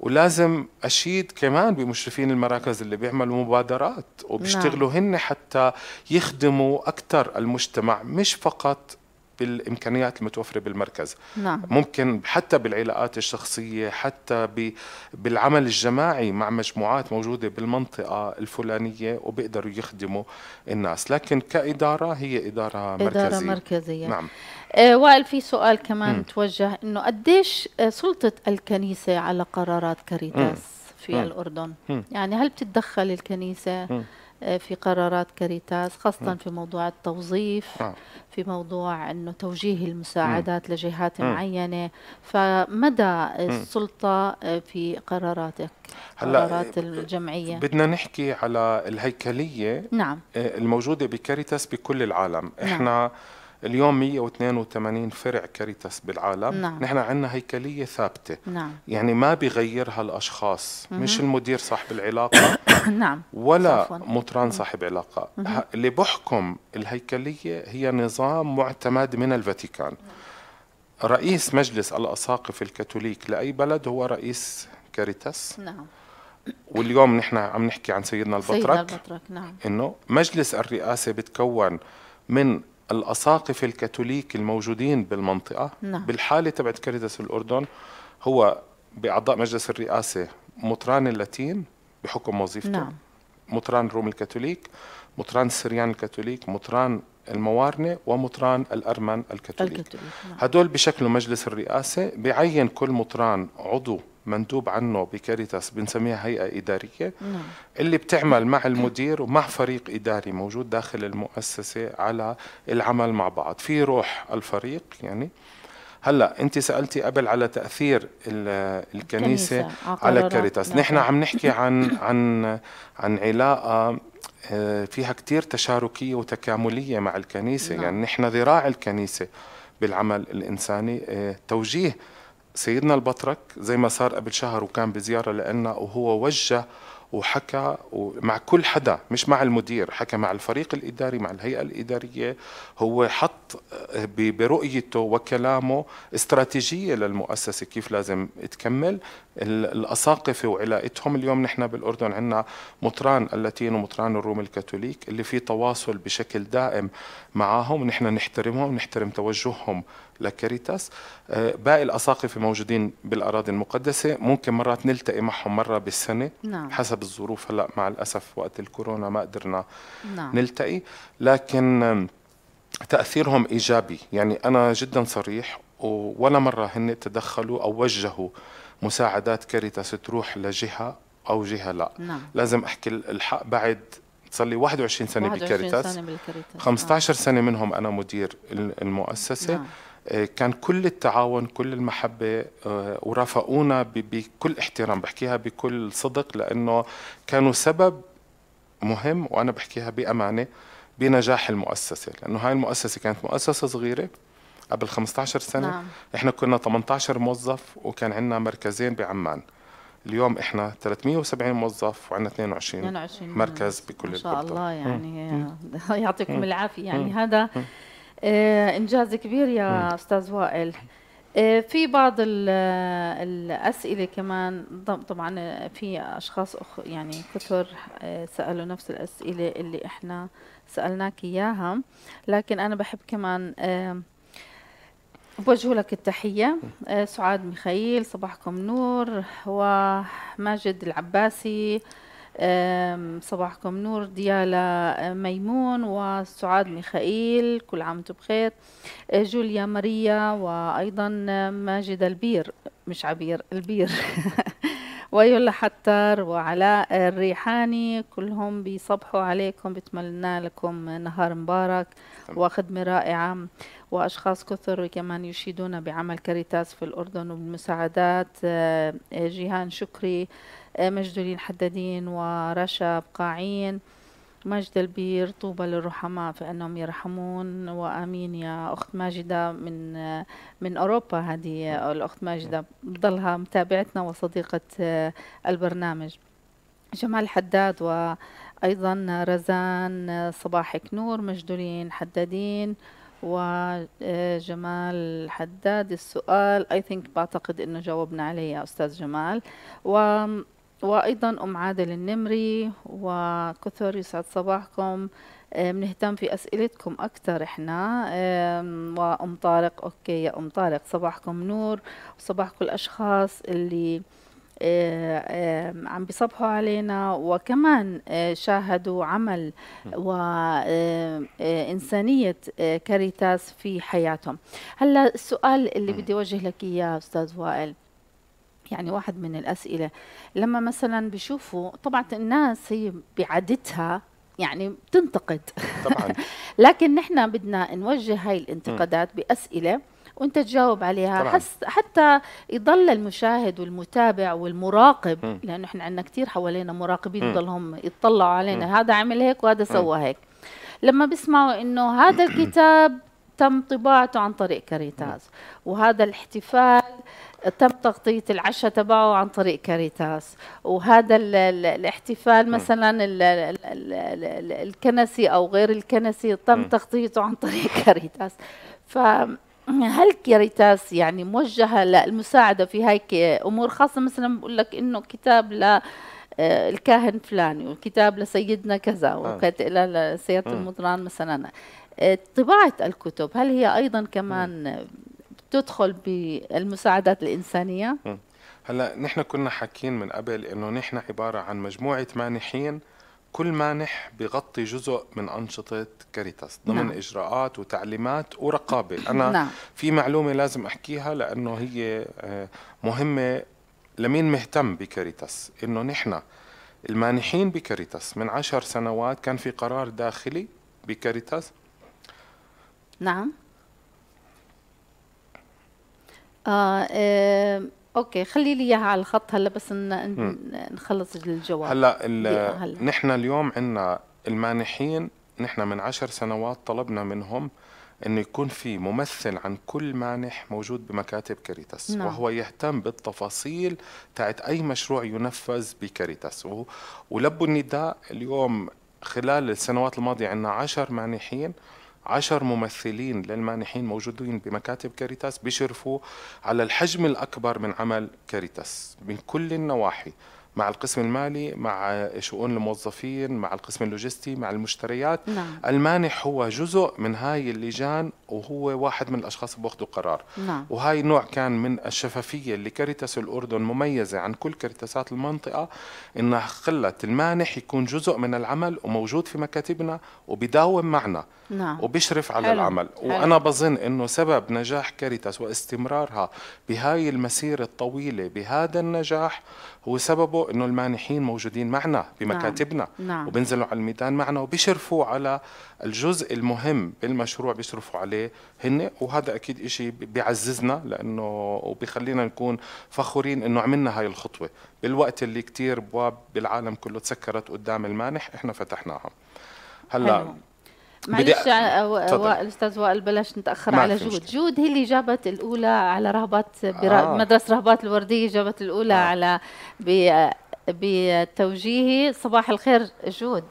[SPEAKER 2] ولازم اشيد كمان بمشرفين المراكز اللي بيعملوا مبادرات نعم. وبيشتغلوا نعم. هن حتى يخدموا اكثر المجتمع مش فقط بالامكانيات المتوفره بالمركز نعم. ممكن حتى بالعلاقات الشخصيه حتى بالعمل الجماعي مع مجموعات موجوده بالمنطقه الفلانيه وبيقدروا يخدموا الناس لكن كاداره هي اداره مركزيه اداره مركزيه نعم
[SPEAKER 1] آه وائل في سؤال كمان م. توجه انه قديش آه، سلطه الكنيسه على قرارات كاريتاس م. في م. الاردن م. يعني هل بتتدخل الكنيسه م. آه، في قرارات كاريتاس خاصة م. في موضوع التوظيف آه. في موضوع أنه توجيه المساعدات م. لجهات م. معينة فمدى السلطة آه، في قراراتك
[SPEAKER 2] هلا قرارات
[SPEAKER 1] الجمعية بدنا
[SPEAKER 2] نحكي على الهيكلية نعم. الموجودة بكاريتاس بكل العالم نعم. إحنا اليوم 182 فرع كاريتاس بالعالم نعم. نحن عندنا هيكلية ثابتة نعم. يعني ما بيغيرها الأشخاص مم. مش المدير صاحب العلاقة نعم ولا مطران صاحب علاقة اللي بحكم الهيكلية هي نظام معتمد من الفاتيكان رئيس مجلس الأساقف الكاثوليك لأي بلد هو رئيس كاريتاس نعم واليوم نحن عم نحكي عن سيدنا البطرك سيدنا البطرك نعم انه مجلس الرئاسه بتكون من الاساقفه الكاثوليك الموجودين بالمنطقه نعم. بالحاله تبعت كاريتاس الاردن هو باعضاء مجلس الرئاسه مطران اللاتين بحكم وظيفته نعم. مطران روم الكاثوليك مطران السريان الكاثوليك مطران الموارنه ومطران الارمن الكاثوليك, الكاثوليك. نعم. هدول بشكلوا مجلس الرئاسه بعين كل مطران عضو منتوب عنه بكاريتاس بنسميها هيئه اداريه نعم. اللي بتعمل مع المدير ومع فريق اداري موجود داخل المؤسسه على العمل مع بعض في روح الفريق يعني هلا انت سالتي قبل على تاثير الكنيسه, الكنيسة على كاريتاس نعم. نحن عم نحكي عن عن عن علاقه آه، فيها كتير تشاركيه وتكامليه مع الكنيسه نعم. يعني نحن ذراع الكنيسه بالعمل الانساني آه، توجيه سيدنا البطرك زي ما صار قبل شهر وكان بزيارة لنا وهو وجه وحكى مع كل حدا مش مع المدير حكى مع الفريق الإداري مع الهيئة الإدارية هو حط برؤيته وكلامه استراتيجية للمؤسسة كيف لازم تكمل الأساقفة وعلاقتهم اليوم نحن بالأردن عندنا مطران اللاتين ومطران الروم الكاثوليك اللي في تواصل بشكل دائم معهم نحن نحترمهم ونحترم توجههم لكاريتاس آه، باقي الأساقفة موجودين بالأراضي المقدسة ممكن مرات نلتقي معهم مرة بالسنة نعم. حسب الظروف هلأ مع الأسف وقت الكورونا ما قدرنا نعم. نلتقي لكن تأثيرهم إيجابي يعني أنا جدا صريح ولا مرة هن تدخلوا أو وجهوا مساعدات كاريتاس تروح لجهة أو جهة لا نعم. لازم أحكي الحق بعد صار لي 21 سنه 21 بكاريتاس 15 سنه منهم انا مدير المؤسسه نعم. آه، كان كل التعاون كل المحبة آه، ورافقونا بكل احترام بحكيها بكل صدق لأنه كانوا سبب مهم وأنا بحكيها بأمانة بنجاح المؤسسة لأنه هاي المؤسسة كانت مؤسسة صغيرة قبل 15 سنة نعم. إحنا كنا 18 موظف وكان عندنا مركزين بعمان اليوم احنا 370 موظف وعندنا 22, 22 مركز بكل ما شاء الله يعني
[SPEAKER 1] يعطيكم العافيه يعني هذا آه، انجاز كبير يا استاذ وائل آه، في بعض آه، الاسئله كمان طبعا في اشخاص أخ يعني كثر سالوا نفس الاسئله اللي احنا سالناك اياها لكن انا بحب كمان بوجه لك التحية سعاد ميخائيل صباحكم نور وماجد العباسي صباحكم نور ديالا آه، ميمون وسعاد ميخائيل كل عام وانتم بخير آه، جوليا ماريا وأيضا آه، ماجد البير مش عبير البير ويلا حتر وعلاء الريحاني كلهم بيصبحوا عليكم بتمنى لكم نهار مبارك وخدمة رائعة وأشخاص كثر كمان يشيدون بعمل كاريتاس في الأردن وبالمساعدات جيهان شكري آه، مجدولين حدادين ورشا بقاعين مجد البير طوبى للرحماء فإنهم يرحمون وآمين يا أخت ماجدة من آه، من أوروبا هذه الأخت ماجدة بضلها متابعتنا وصديقة آه، البرنامج جمال حداد وأيضا رزان صباحك نور مجدولين حدادين وجمال حداد السؤال اي ثينك بعتقد انه جاوبنا عليه يا استاذ جمال و وأيضا أم عادل النمري وكثر يسعد صباحكم آه، بنهتم في أسئلتكم أكثر إحنا وأم طارق أوكي يا أم طارق صباحكم نور وصباح كل الأشخاص اللي آه، عم بيصبحوا علينا وكمان آه، شاهدوا عمل وإنسانية كاريتاس في حياتهم هلا السؤال اللي بدي أوجه لك إياه أستاذ وائل يعني واحد من الاسئله لما مثلا بشوفوا طبعا الناس هي بعادتها يعني بتنتقد طبعا لكن نحن بدنا نوجه هاي الانتقادات باسئله وانت تجاوب عليها حس حتى يضل المشاهد والمتابع والمراقب م. لانه احنا عندنا كثير حوالينا مراقبين يضلهم يطلعوا علينا م. هذا عمل هيك وهذا سوى هيك لما بيسمعوا انه هذا الكتاب تم طباعته عن طريق كاريتاز وهذا الاحتفال تم تغطية العشاء تبعه عن طريق كاريتاس وهذا الـ الـ الاحتفال مثلا الـ الـ الـ الكنسي أو غير الكنسي تم تغطيته عن طريق كاريتاس فهل كاريتاس يعني موجهة للمساعدة في هيك أمور خاصة مثلا بقول لك إنه كتاب ل آه، الكاهن فلاني وكتاب لسيدنا كذا آه. وكانت إلى سيادة المدران مثلا آه، طباعة الكتب هل هي أيضا كمان تدخل بالمساعدات الإنسانية؟
[SPEAKER 2] هلا نحن كنا حاكيين من قبل انه نحن عباره عن مجموعه مانحين كل مانح بغطي جزء من أنشطة كاريتاس ضمن نعم. إجراءات وتعليمات ورقابة أنا نعم. في معلومة لازم أحكيها لأنه هي آه، مهمة لمين مهتم بكاريتاس إنه نحن المانحين بكاريتاس من عشر سنوات كان في قرار داخلي بكاريتاس
[SPEAKER 1] نعم آه،, آه اوكي خلي لي اياها على الخط هلا بس ان نخلص الجواب هلا, هلا.
[SPEAKER 2] نحن اليوم عندنا المانحين نحن من عشر سنوات طلبنا منهم انه يكون في ممثل عن كل مانح موجود بمكاتب كاريتاس نعم. وهو يهتم بالتفاصيل تاعت اي مشروع ينفذ بكاريتاس و... ولبوا النداء اليوم خلال السنوات الماضيه عندنا عشر مانحين عشر ممثلين للمانحين موجودين بمكاتب كاريتاس بيشرفوا على الحجم الأكبر من عمل كاريتاس من كل النواحي مع القسم المالي مع شؤون الموظفين مع القسم اللوجستي مع المشتريات نعم. المانح هو جزء من هاي اللجان وهو واحد من الاشخاص اللي بياخذوا قرار نعم. وهاي نوع كان من الشفافيه اللي كاريتاس الاردن مميزه عن كل كاريتاسات المنطقه انها خلت المانح يكون جزء من العمل وموجود في مكاتبنا وبداوم معنا نعم. وبيشرف على حلو. العمل حلو. وانا بظن انه سبب نجاح كاريتاس واستمرارها بهاي المسيره الطويله بهذا النجاح هو سببه انه المانحين موجودين معنا بمكاتبنا نعم. نعم. وبنزلوا على الميدان معنا وبيشرفوا على الجزء المهم بالمشروع بيشرفوا عليه هن وهذا اكيد شيء بيعززنا لانه وبيخلينا نكون فخورين انه عملنا هاي الخطوه بالوقت اللي كتير ابواب بالعالم كله تسكرت قدام المانح احنا فتحناها هلا
[SPEAKER 1] معلش آه، الاستاذ وائل بلاش نتاخر على جود جود هي اللي جابت الاولى على رهبات برا... آه. مدرسه رهبات الورديه جابت الاولى آه. على ب... بتوجيهي صباح الخير جود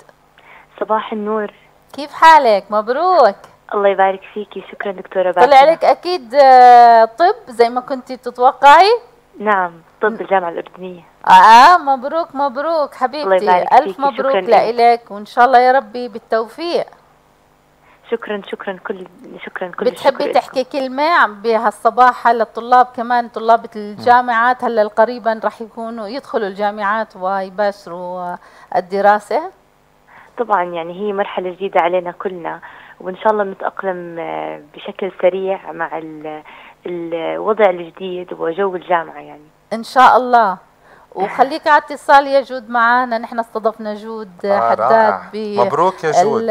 [SPEAKER 1] صباح النور كيف حالك مبروك الله يبارك فيكي شكرا دكتورة باسل طلع لك أكيد آه، طب زي ما كنت تتوقعي نعم طب الجامعة الأردنية آه مبروك مبروك حبيبتي الله يبارك ألف مبروك لإلك وإن شاء الله يا ربي بالتوفيق شكرا شكرا كل شكرا كل بتحبي شكر تحكي كلمه بهالصباح هلا الطلاب كمان طلاب الجامعات هلا قريبا راح يكونوا يدخلوا الجامعات ويباشروا الدراسه طبعا يعني هي مرحله جديده علينا كلنا وان شاء الله نتاقلم آه، بشكل سريع مع الوضع الجديد وجو الجامعه يعني ان شاء الله وخليك على اتصال يا جود معنا نحن استضفنا جود آه حداد ب مبروك يا جود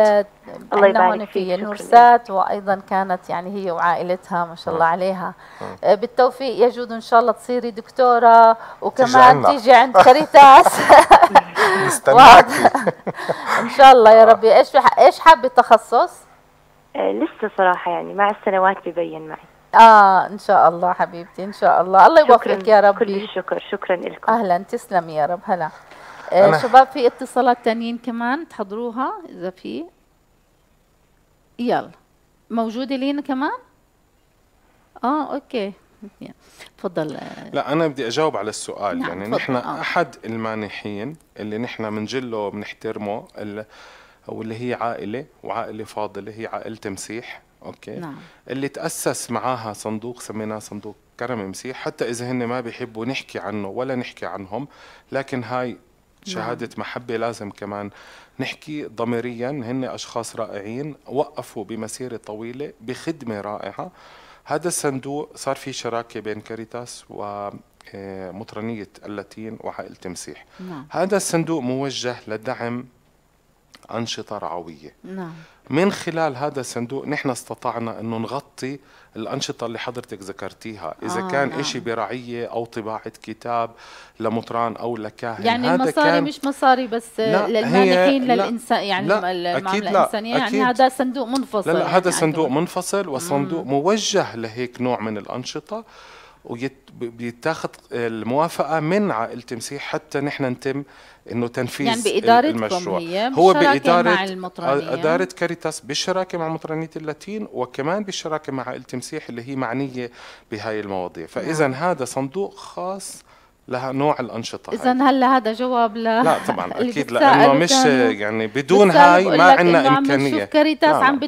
[SPEAKER 1] الله يبارك فيك نورسات وايضا كانت يعني هي وعائلتها ما شاء الله عليها آه، بالتوفيق يا جود ان شاء الله تصيري دكتوره وكمان تيجي, عند كاريتاس ان شاء الله يا آه. ربي ايش ايش حابه تخصص؟ آه، لسه صراحه يعني مع السنوات ببين معي اه ان شاء الله حبيبتي ان شاء الله الله يوفقك يا رب كل الشكر شكرا لكم اهلا تسلم يا رب هلا آه شباب في اتصالات تانيين كمان تحضروها اذا في يلا موجوده لينا كمان اه اوكي تفضل
[SPEAKER 2] لا انا بدي اجاوب على السؤال نعم يعني نحن آه. احد المانحين اللي نحن بنجله بنحترمه واللي اللي هي عائله وعائله فاضله هي عائله تمسيح اوكي نعم. اللي تاسس معاها صندوق سميناه صندوق كرم مسيح حتى اذا هن ما بيحبوا نحكي عنه ولا نحكي عنهم لكن هاي نعم. شهادة نعم. محبة لازم كمان نحكي ضميريا هن أشخاص رائعين وقفوا بمسيرة طويلة بخدمة رائعة هذا الصندوق صار في شراكة بين كاريتاس و آه، اللاتين وعائلة مسيح نعم. هذا الصندوق موجه لدعم أنشطة رعوية نعم. من خلال هذا الصندوق نحن استطعنا انه نغطي الانشطه اللي حضرتك ذكرتيها اذا آه كان نعم. آه. شيء برعيه او طباعه كتاب لمطران او لكاهن يعني هذا المصاري كان مش
[SPEAKER 1] مصاري بس للمانحين للانسان يعني لا المعامله الانسانيه يعني هذا صندوق منفصل لا, لا هذا يعني صندوق منفصل
[SPEAKER 2] وصندوق مم. موجه لهيك نوع من الانشطه وبيتاخذ الموافقه من عائله مسيح حتى نحن نتم انه تنفيذ يعني بإدارة المشروع هي هو بإدارة مع آه، المطرانية. إدارة كاريتاس بالشراكة مع مطرانية اللاتين وكمان بالشراكة مع عائلة مسيح اللي هي معنية بهاي المواضيع فإذا نعم. هذا صندوق خاص لها نوع الانشطه اذا
[SPEAKER 1] هلا هذا جواب ل لا طبعا اكيد لانه مش يعني
[SPEAKER 2] بدون هاي ما عندنا امكانيه نعم. عم كاريتاس عم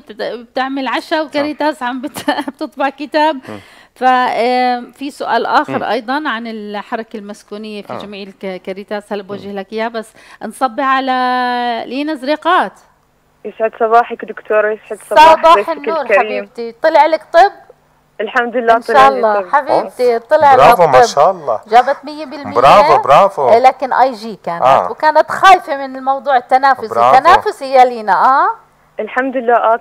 [SPEAKER 1] بتعمل عشاء وكاريتاس عم بتطبع كتاب م. ففي سؤال اخر ايضا عن الحركه المسكونيه في آه. جميع الكاريتاس هلا بوجه لك اياه بس نصب على لينا زريقات يسعد صباحك دكتوره يسعد صباحك صباح النور حبيبتي طلع لك طب الحمد لله ان شاء الله حبيبتي طلع برافو ما شاء
[SPEAKER 3] الله جابت
[SPEAKER 1] 100% برافو برافو لكن اي جي كانت آه. وكانت خايفه من الموضوع التنافسي برافو. تنافسي يا لينا اه الحمد لله اه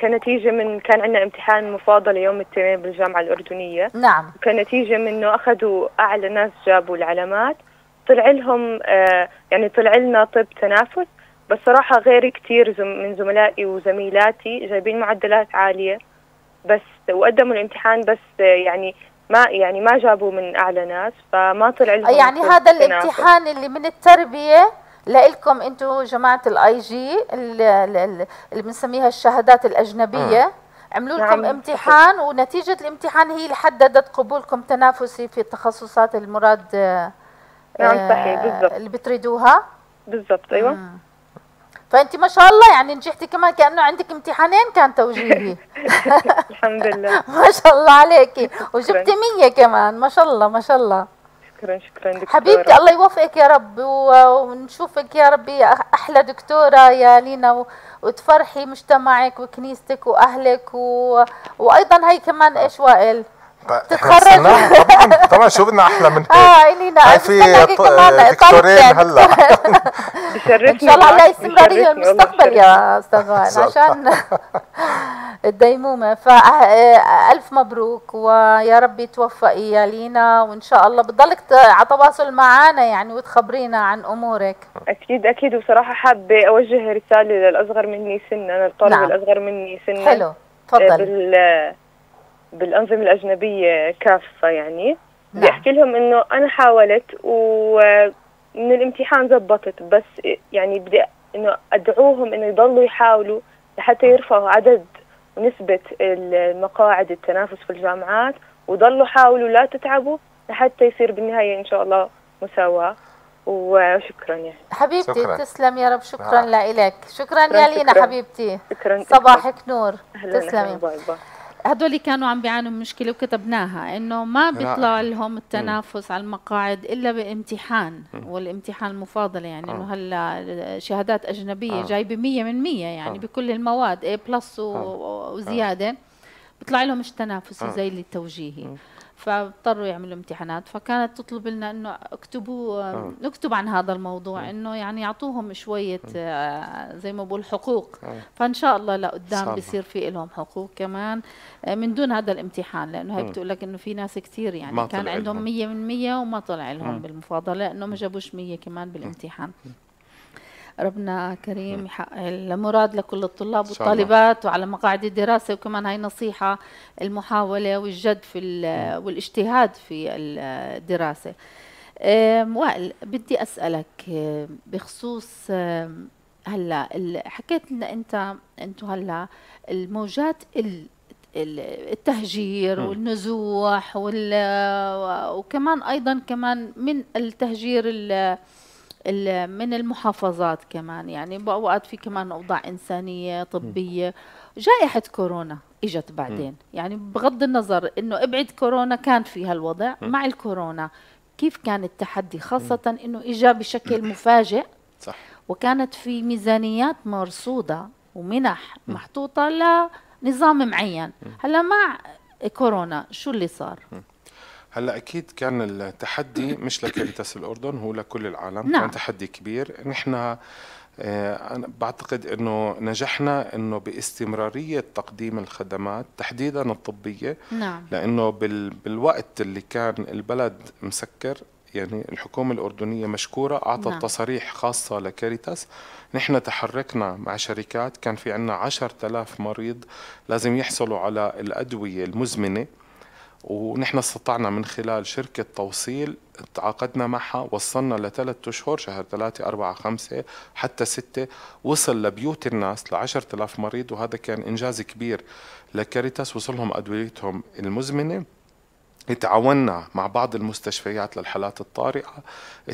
[SPEAKER 1] كنتيجه من كان عندنا امتحان مفاضله يوم الاثنين بالجامعه الاردنيه نعم كنتيجه منه اخذوا اعلى ناس جابوا العلامات طلع لهم آه يعني طلع لنا طب تنافس بس صراحه غير كثير من زملائي وزميلاتي جايبين معدلات عاليه بس وقدموا الامتحان بس آه، يعني ما يعني ما جابوا من اعلى ناس فما طلع لهم يعني هذا الامتحان اللي من التربيه لإلكم انتم جماعه الاي جي اللي بنسميها الشهادات الاجنبيه آه. عملوا نعم. لكم نعم. امتحان ونتيجه الامتحان هي اللي حددت قبولكم تنافسي في التخصصات المراد نعم آه، صحيح بالضبط اللي بتريدوها بالضبط ايوه مم. فانت ما شاء الله يعني نجحتي كمان كانه عندك امتحانين كان توجيهي
[SPEAKER 3] الحمد لله
[SPEAKER 1] ما شاء الله عليكي وجبتي 100 كمان ما شاء الله ما شاء الله
[SPEAKER 3] شكرا شكرا دكتورة حبيبتي الله
[SPEAKER 1] يوفقك يا رب ونشوفك يا ربي احلى دكتورة يا لينا وتفرحي مجتمعك وكنيستك واهلك و... وايضا هي كمان آه. ايش وائل
[SPEAKER 2] طيب، تتخرج طبعا طبعا بدنا احلى من
[SPEAKER 1] آه، هيك اه عينينا في دكتورين هلا ان شاء الله على استمراريه المستقبل يا استاذ عشان الديمومه فالف أه، مبروك ويا رب توفقي يا لينا وان شاء الله بتضلك على تواصل معنا يعني وتخبرينا عن امورك اكيد اكيد وبصراحه حابه اوجه رساله للاصغر مني سنا للطالب نعم. الاصغر مني سنا حلو تفضل آه، بالأنظمة الأجنبية كافة يعني نعم. بحكي لهم إنه أنا حاولت ومن الامتحان زبطت بس يعني بدي إنه أدعوهم إنه يضلوا يحاولوا لحتى يرفعوا عدد ونسبة المقاعد التنافس في الجامعات وضلوا حاولوا لا تتعبوا لحتى يصير بالنهاية إن شاء الله مساواة وشكرا يعني حبيبتي شكرا. تسلم يا رب شكرا نعم. لك شكرا, شكرا يا لينا حبيبتي شكرا صباحك نور تسلمي باي باي. هدول كانوا عم بيعانوا من مشكله وكتبناها انه ما بيطلع لهم التنافس على المقاعد الا بامتحان والامتحان المفاضله يعني آه. انه هلا شهادات اجنبيه آه. جايبه 100% من مية يعني آه. بكل المواد A بلس آه. وزياده بيطلع لهم مش تنافسي آه. زي التوجيهي فاضطروا يعملوا امتحانات فكانت تطلب لنا انه اكتبوا آه. نكتب عن هذا الموضوع آه. انه يعني يعطوهم شويه آه, آه، زي ما بقول حقوق آه. فان شاء الله لقدام بصير في لهم حقوق كمان آه، من دون هذا الامتحان لانه هي آه. بتقول لك انه في ناس كثير يعني كان عندهم 100% وما طلع لهم بالمفاضله لانه ما جابوش 100 كمان بالامتحان ربنا كريم نعم. يحقق المراد لكل الطلاب والطالبات وعلى مقاعد الدراسة وكمان هاي نصيحة المحاولة والجد في نعم. والاجتهاد في الدراسة وائل بدي أسألك بخصوص هلا حكيت لنا انت انتم هلا الموجات التهجير نعم. والنزوح وال وكمان ايضا كمان من التهجير من المحافظات كمان يعني بأوقات في كمان أوضاع إنسانية طبية جائحة كورونا اجت بعدين يعني بغض النظر انه ابعد كورونا كان في هالوضع مع الكورونا كيف كان التحدي خاصة انه اجى بشكل مفاجئ صح وكانت في ميزانيات مرصودة ومنح محطوطة لنظام معين هلا مع كورونا شو اللي صار؟
[SPEAKER 2] هلا اكيد كان التحدي مش لكاريتاس الاردن هو لكل العالم نعم. كان تحدي كبير نحن آه، أنا بعتقد أنه نجحنا أنه باستمرارية تقديم الخدمات تحديدا الطبية نعم. لأنه بالوقت اللي كان البلد مسكر يعني الحكومة الأردنية مشكورة أعطت نعم. تصاريح خاصة لكاريتاس نحن تحركنا مع شركات كان في عندنا 10000 مريض لازم يحصلوا على الأدوية المزمنة ونحن استطعنا من خلال شركة توصيل تعاقدنا معها وصلنا لثلاث أشهر شهر ثلاثة أربعة خمسة حتى ستة وصل لبيوت الناس لعشرة آلاف مريض وهذا كان إنجاز كبير لكاريتاس وصلهم أدويتهم المزمنة تعاوننا مع بعض المستشفيات للحالات الطارئة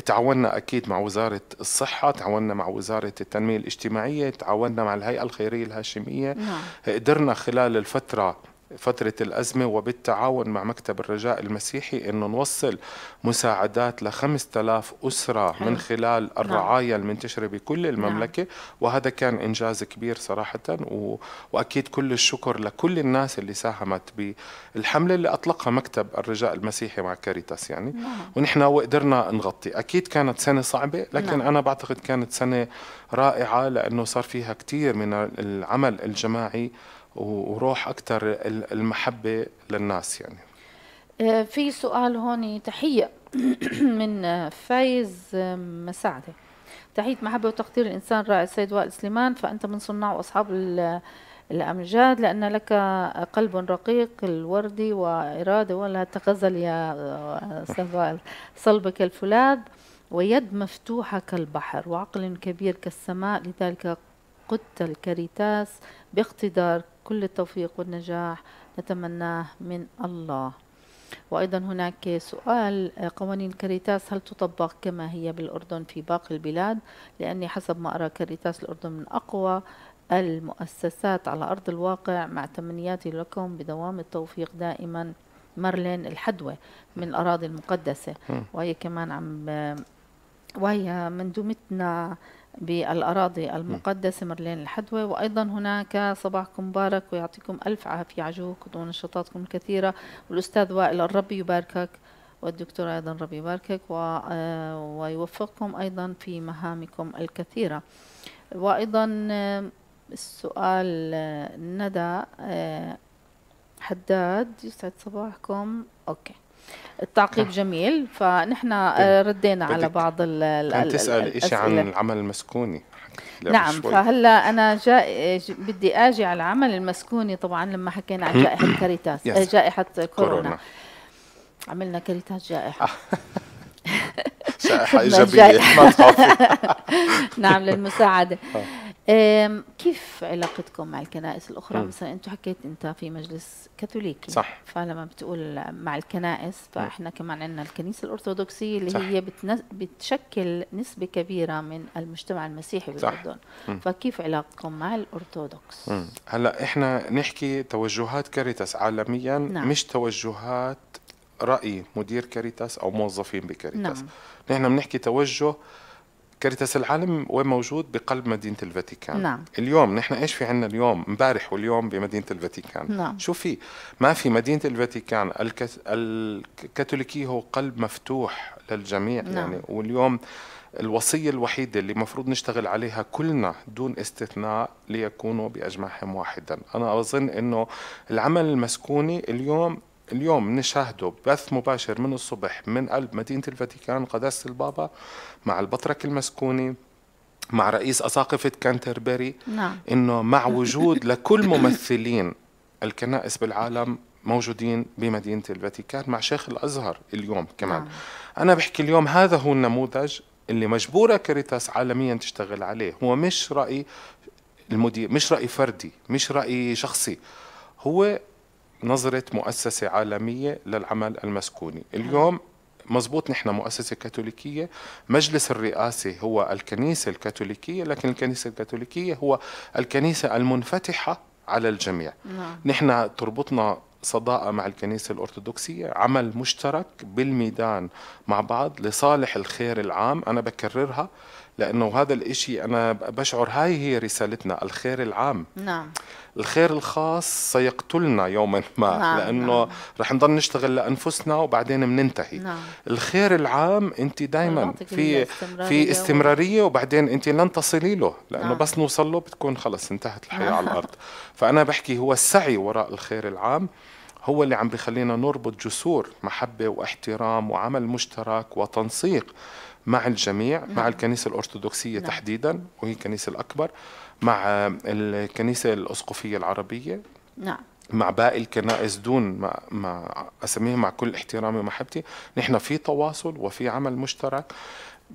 [SPEAKER 2] تعاوننا أكيد مع وزارة الصحة تعاوننا مع وزارة التنمية الاجتماعية تعاوننا مع الهيئة الخيرية الهاشمية نعم. قدرنا خلال الفترة فترة الأزمة وبالتعاون مع مكتب الرجاء المسيحي أنه نوصل مساعدات ل 5000 أسرة حلو. من خلال نعم. الرعاية نعم. المنتشرة بكل نعم. المملكة نعم. وهذا كان إنجاز كبير صراحة و... وأكيد كل الشكر لكل الناس اللي ساهمت بالحملة اللي أطلقها مكتب الرجاء المسيحي مع كاريتاس يعني نعم. ونحن وقدرنا نغطي أكيد كانت سنة صعبة لكن نعم. أنا بعتقد كانت سنة رائعة لأنه صار فيها كثير من العمل الجماعي وروح اكثر المحبه للناس يعني
[SPEAKER 1] آه، في سؤال هون تحيه من فايز مساعده تحية محبة وتقدير الإنسان رائع السيد وائل سليمان فأنت من صناع وأصحاب الأمجاد لأن لك قلب رقيق الوردي وإرادة ولا تغزل يا أستاذ وائل صلبك الفولاذ ويد مفتوحة كالبحر وعقل كبير كالسماء لذلك قدت الكاريتاس باقتدار كل التوفيق والنجاح نتمناه من الله وأيضا هناك سؤال آه، قوانين كاريتاس هل تطبق كما هي بالأردن في باقي البلاد لأني حسب ما أرى كاريتاس الأردن من أقوى المؤسسات على أرض الواقع مع تمنياتي لكم بدوام التوفيق دائما مارلين الحدوة من الأراضي المقدسة وهي كمان عم آه، وهي مندومتنا بالأراضي المقدسة مرلين الحدوة وأيضا هناك صباحكم مبارك ويعطيكم ألف عافية عجوك ونشاطاتكم الكثيرة والأستاذ وائل الرب يباركك والدكتور أيضا ربي يباركك آه، ويوفقكم أيضا في مهامكم الكثيرة وأيضا آه، السؤال آه، ندى حداد يسعد صباحكم أوكي التعقيب نعم. جميل فنحن آه، إيه. ردينا على بعض الأسئلة تسأل شيء عن
[SPEAKER 2] العمل المسكوني نعم شوي.
[SPEAKER 1] فهلا انا جاي بدي اجي على العمل المسكوني طبعا لما حكينا عن جائحه كاريتاس جائحه كورونا, كورونا. عملنا كاريتاس جائحه آه. جائحه ايجابيه ما تخافي نعم للمساعده آه. كيف علاقتكم مع الكنائس الاخرى؟ م. مثلا انتم حكيت انت في مجلس كاثوليكي صح فلما بتقول مع الكنائس فاحنا كمان عندنا الكنيسه الارثوذكسيه اللي صح. هي بتنس... بتشكل نسبه كبيره من المجتمع المسيحي بالاردن فكيف علاقتكم مع الارثوذكس؟
[SPEAKER 2] هلا احنا نحكي توجهات كاريتاس عالميا نعم. مش توجهات راي مدير كاريتاس او موظفين بكاريتاس نعم. نحن بنحكي توجه كاريتاس العالم وين موجود بقلب مدينه الفاتيكان نعم. اليوم نحن ايش في عندنا اليوم امبارح واليوم بمدينه الفاتيكان نعم. شو في ما في مدينه الفاتيكان الكاثوليكي الكاثوليكيه هو قلب مفتوح للجميع نعم. يعني واليوم الوصية الوحيدة اللي مفروض نشتغل عليها كلنا دون استثناء ليكونوا بأجمعهم واحدا أنا أظن أنه العمل المسكوني اليوم اليوم نشاهده بث مباشر من الصبح من قلب مدينة الفاتيكان قداسة البابا مع البطرك المسكوني مع رئيس أساقفة كانتربري نعم. إنه مع وجود لكل ممثلين الكنائس بالعالم موجودين بمدينة الفاتيكان مع شيخ الأزهر اليوم كمان نعم. أنا بحكي اليوم هذا هو النموذج اللي مجبورة كاريتاس عالميا تشتغل عليه هو مش رأي المدير مش رأي فردي مش رأي شخصي هو نظرة مؤسسة عالمية للعمل المسكوني اليوم مزبوط نحن مؤسسة كاثوليكية مجلس الرئاسة هو الكنيسة الكاثوليكية لكن الكنيسة الكاثوليكية هو الكنيسة المنفتحة على الجميع نعم. نحن تربطنا صداقة مع الكنيسة الأرثوذكسية عمل مشترك بالميدان مع بعض لصالح الخير العام أنا بكررها لأنه هذا الإشي أنا بشعر هاي هي رسالتنا الخير العام نعم الخير الخاص سيقتلنا يوما ما نعم, نعم. لانه نعم. رح نضل نشتغل لانفسنا وبعدين بننتهي نعم. الخير العام انت دائما في في استمراريه وبعدين انت لن تصلي له لانه نعم. بس نوصل له بتكون خلص انتهت الحياه نعم. على الارض فانا بحكي هو السعي وراء الخير العام هو اللي عم بخلينا نربط جسور محبه واحترام وعمل مشترك وتنسيق مع الجميع نعم. مع الكنيسه الارثوذكسيه نعم. تحديدا وهي الكنيسه الاكبر مع الكنيسة الأسقفية العربية نعم مع باقي الكنائس دون ما, ما أسميها مع كل احترامي ومحبتي نحن في تواصل وفي عمل مشترك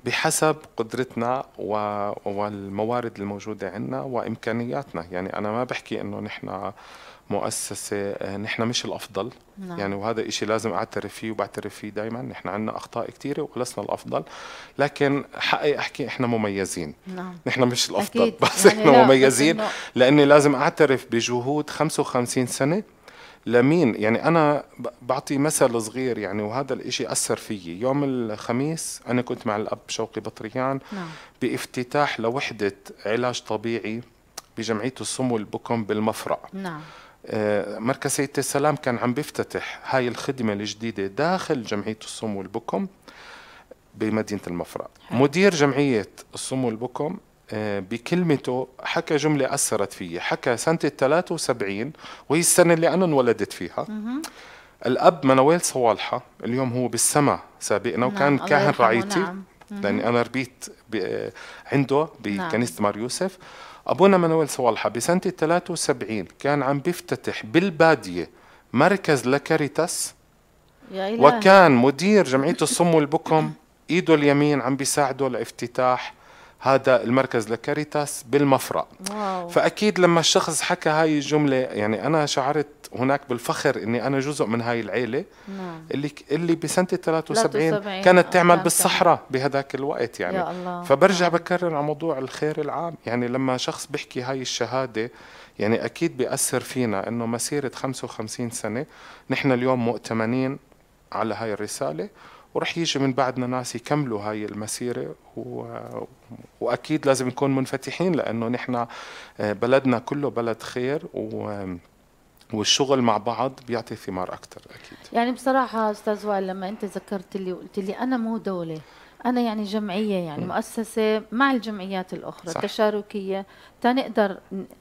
[SPEAKER 2] بحسب قدرتنا و... والموارد الموجودة عندنا وإمكانياتنا يعني أنا ما بحكي أنه نحن مؤسسة آه، نحن مش الأفضل نعم. يعني وهذا إشي لازم أعترف فيه وبعترف فيه دائما نحن عندنا أخطاء كثيرة ولسنا الأفضل لكن حقي أحكي إحنا مميزين نعم. نحن مش الأفضل أكيد. يعني بس يعني إحنا لا. مميزين لأني لازم أعترف بجهود 55 سنة لمين يعني أنا بعطي مثل صغير يعني وهذا الإشي أثر فيي يوم الخميس أنا كنت مع الأب شوقي بطريان نعم. بافتتاح لوحدة علاج طبيعي بجمعية السمو البكم بالمفرق نعم آه، مركز سيدة السلام كان عم بيفتتح هاي الخدمة الجديدة داخل جمعية الصوم والبكم بمدينة المفرق مدير جمعية الصوم والبكم آه، بكلمته حكى جملة أثرت فيي حكى سنة 73 وهي السنة اللي أنا انولدت فيها الأب منويل صوالحة اليوم هو بالسما سابقنا نعم، وكان كاهن رعيتي نعم. لأني يعني أنا ربيت عنده نعم. بكنيسة نعم. مار يوسف أبونا منويل صوالحة بسنة 73 كان عم بيفتتح بالبادية مركز لكاريتاس
[SPEAKER 3] يا إله. وكان
[SPEAKER 2] مدير جمعية الصم والبكم إيده اليمين عم بيساعده لافتتاح هذا المركز لكاريتاس بالمفرق واو. فأكيد لما الشخص حكى هاي الجملة يعني أنا شعرت هناك بالفخر اني انا جزء من هاي العيله نعم. اللي اللي بسنه 73 كانت آه، تعمل بالصحراء بهذاك الوقت يعني يا الله. فبرجع آه. بكرر على موضوع الخير العام يعني لما شخص بيحكي هاي الشهاده يعني اكيد بياثر فينا انه مسيره 55 سنه نحن اليوم مؤتمنين على هاي الرساله ورح يجي من بعدنا ناس يكملوا هاي المسيرة و... وأكيد لازم نكون منفتحين لأنه نحن آه، بلدنا كله بلد خير و... والشغل مع بعض بيعطي ثمار اكثر
[SPEAKER 1] اكيد يعني بصراحه استاذ وائل لما انت ذكرت لي وقلت لي انا مو دوله انا يعني جمعيه يعني مؤسسه مع الجمعيات الاخرى صح. تشاركيه تنقدر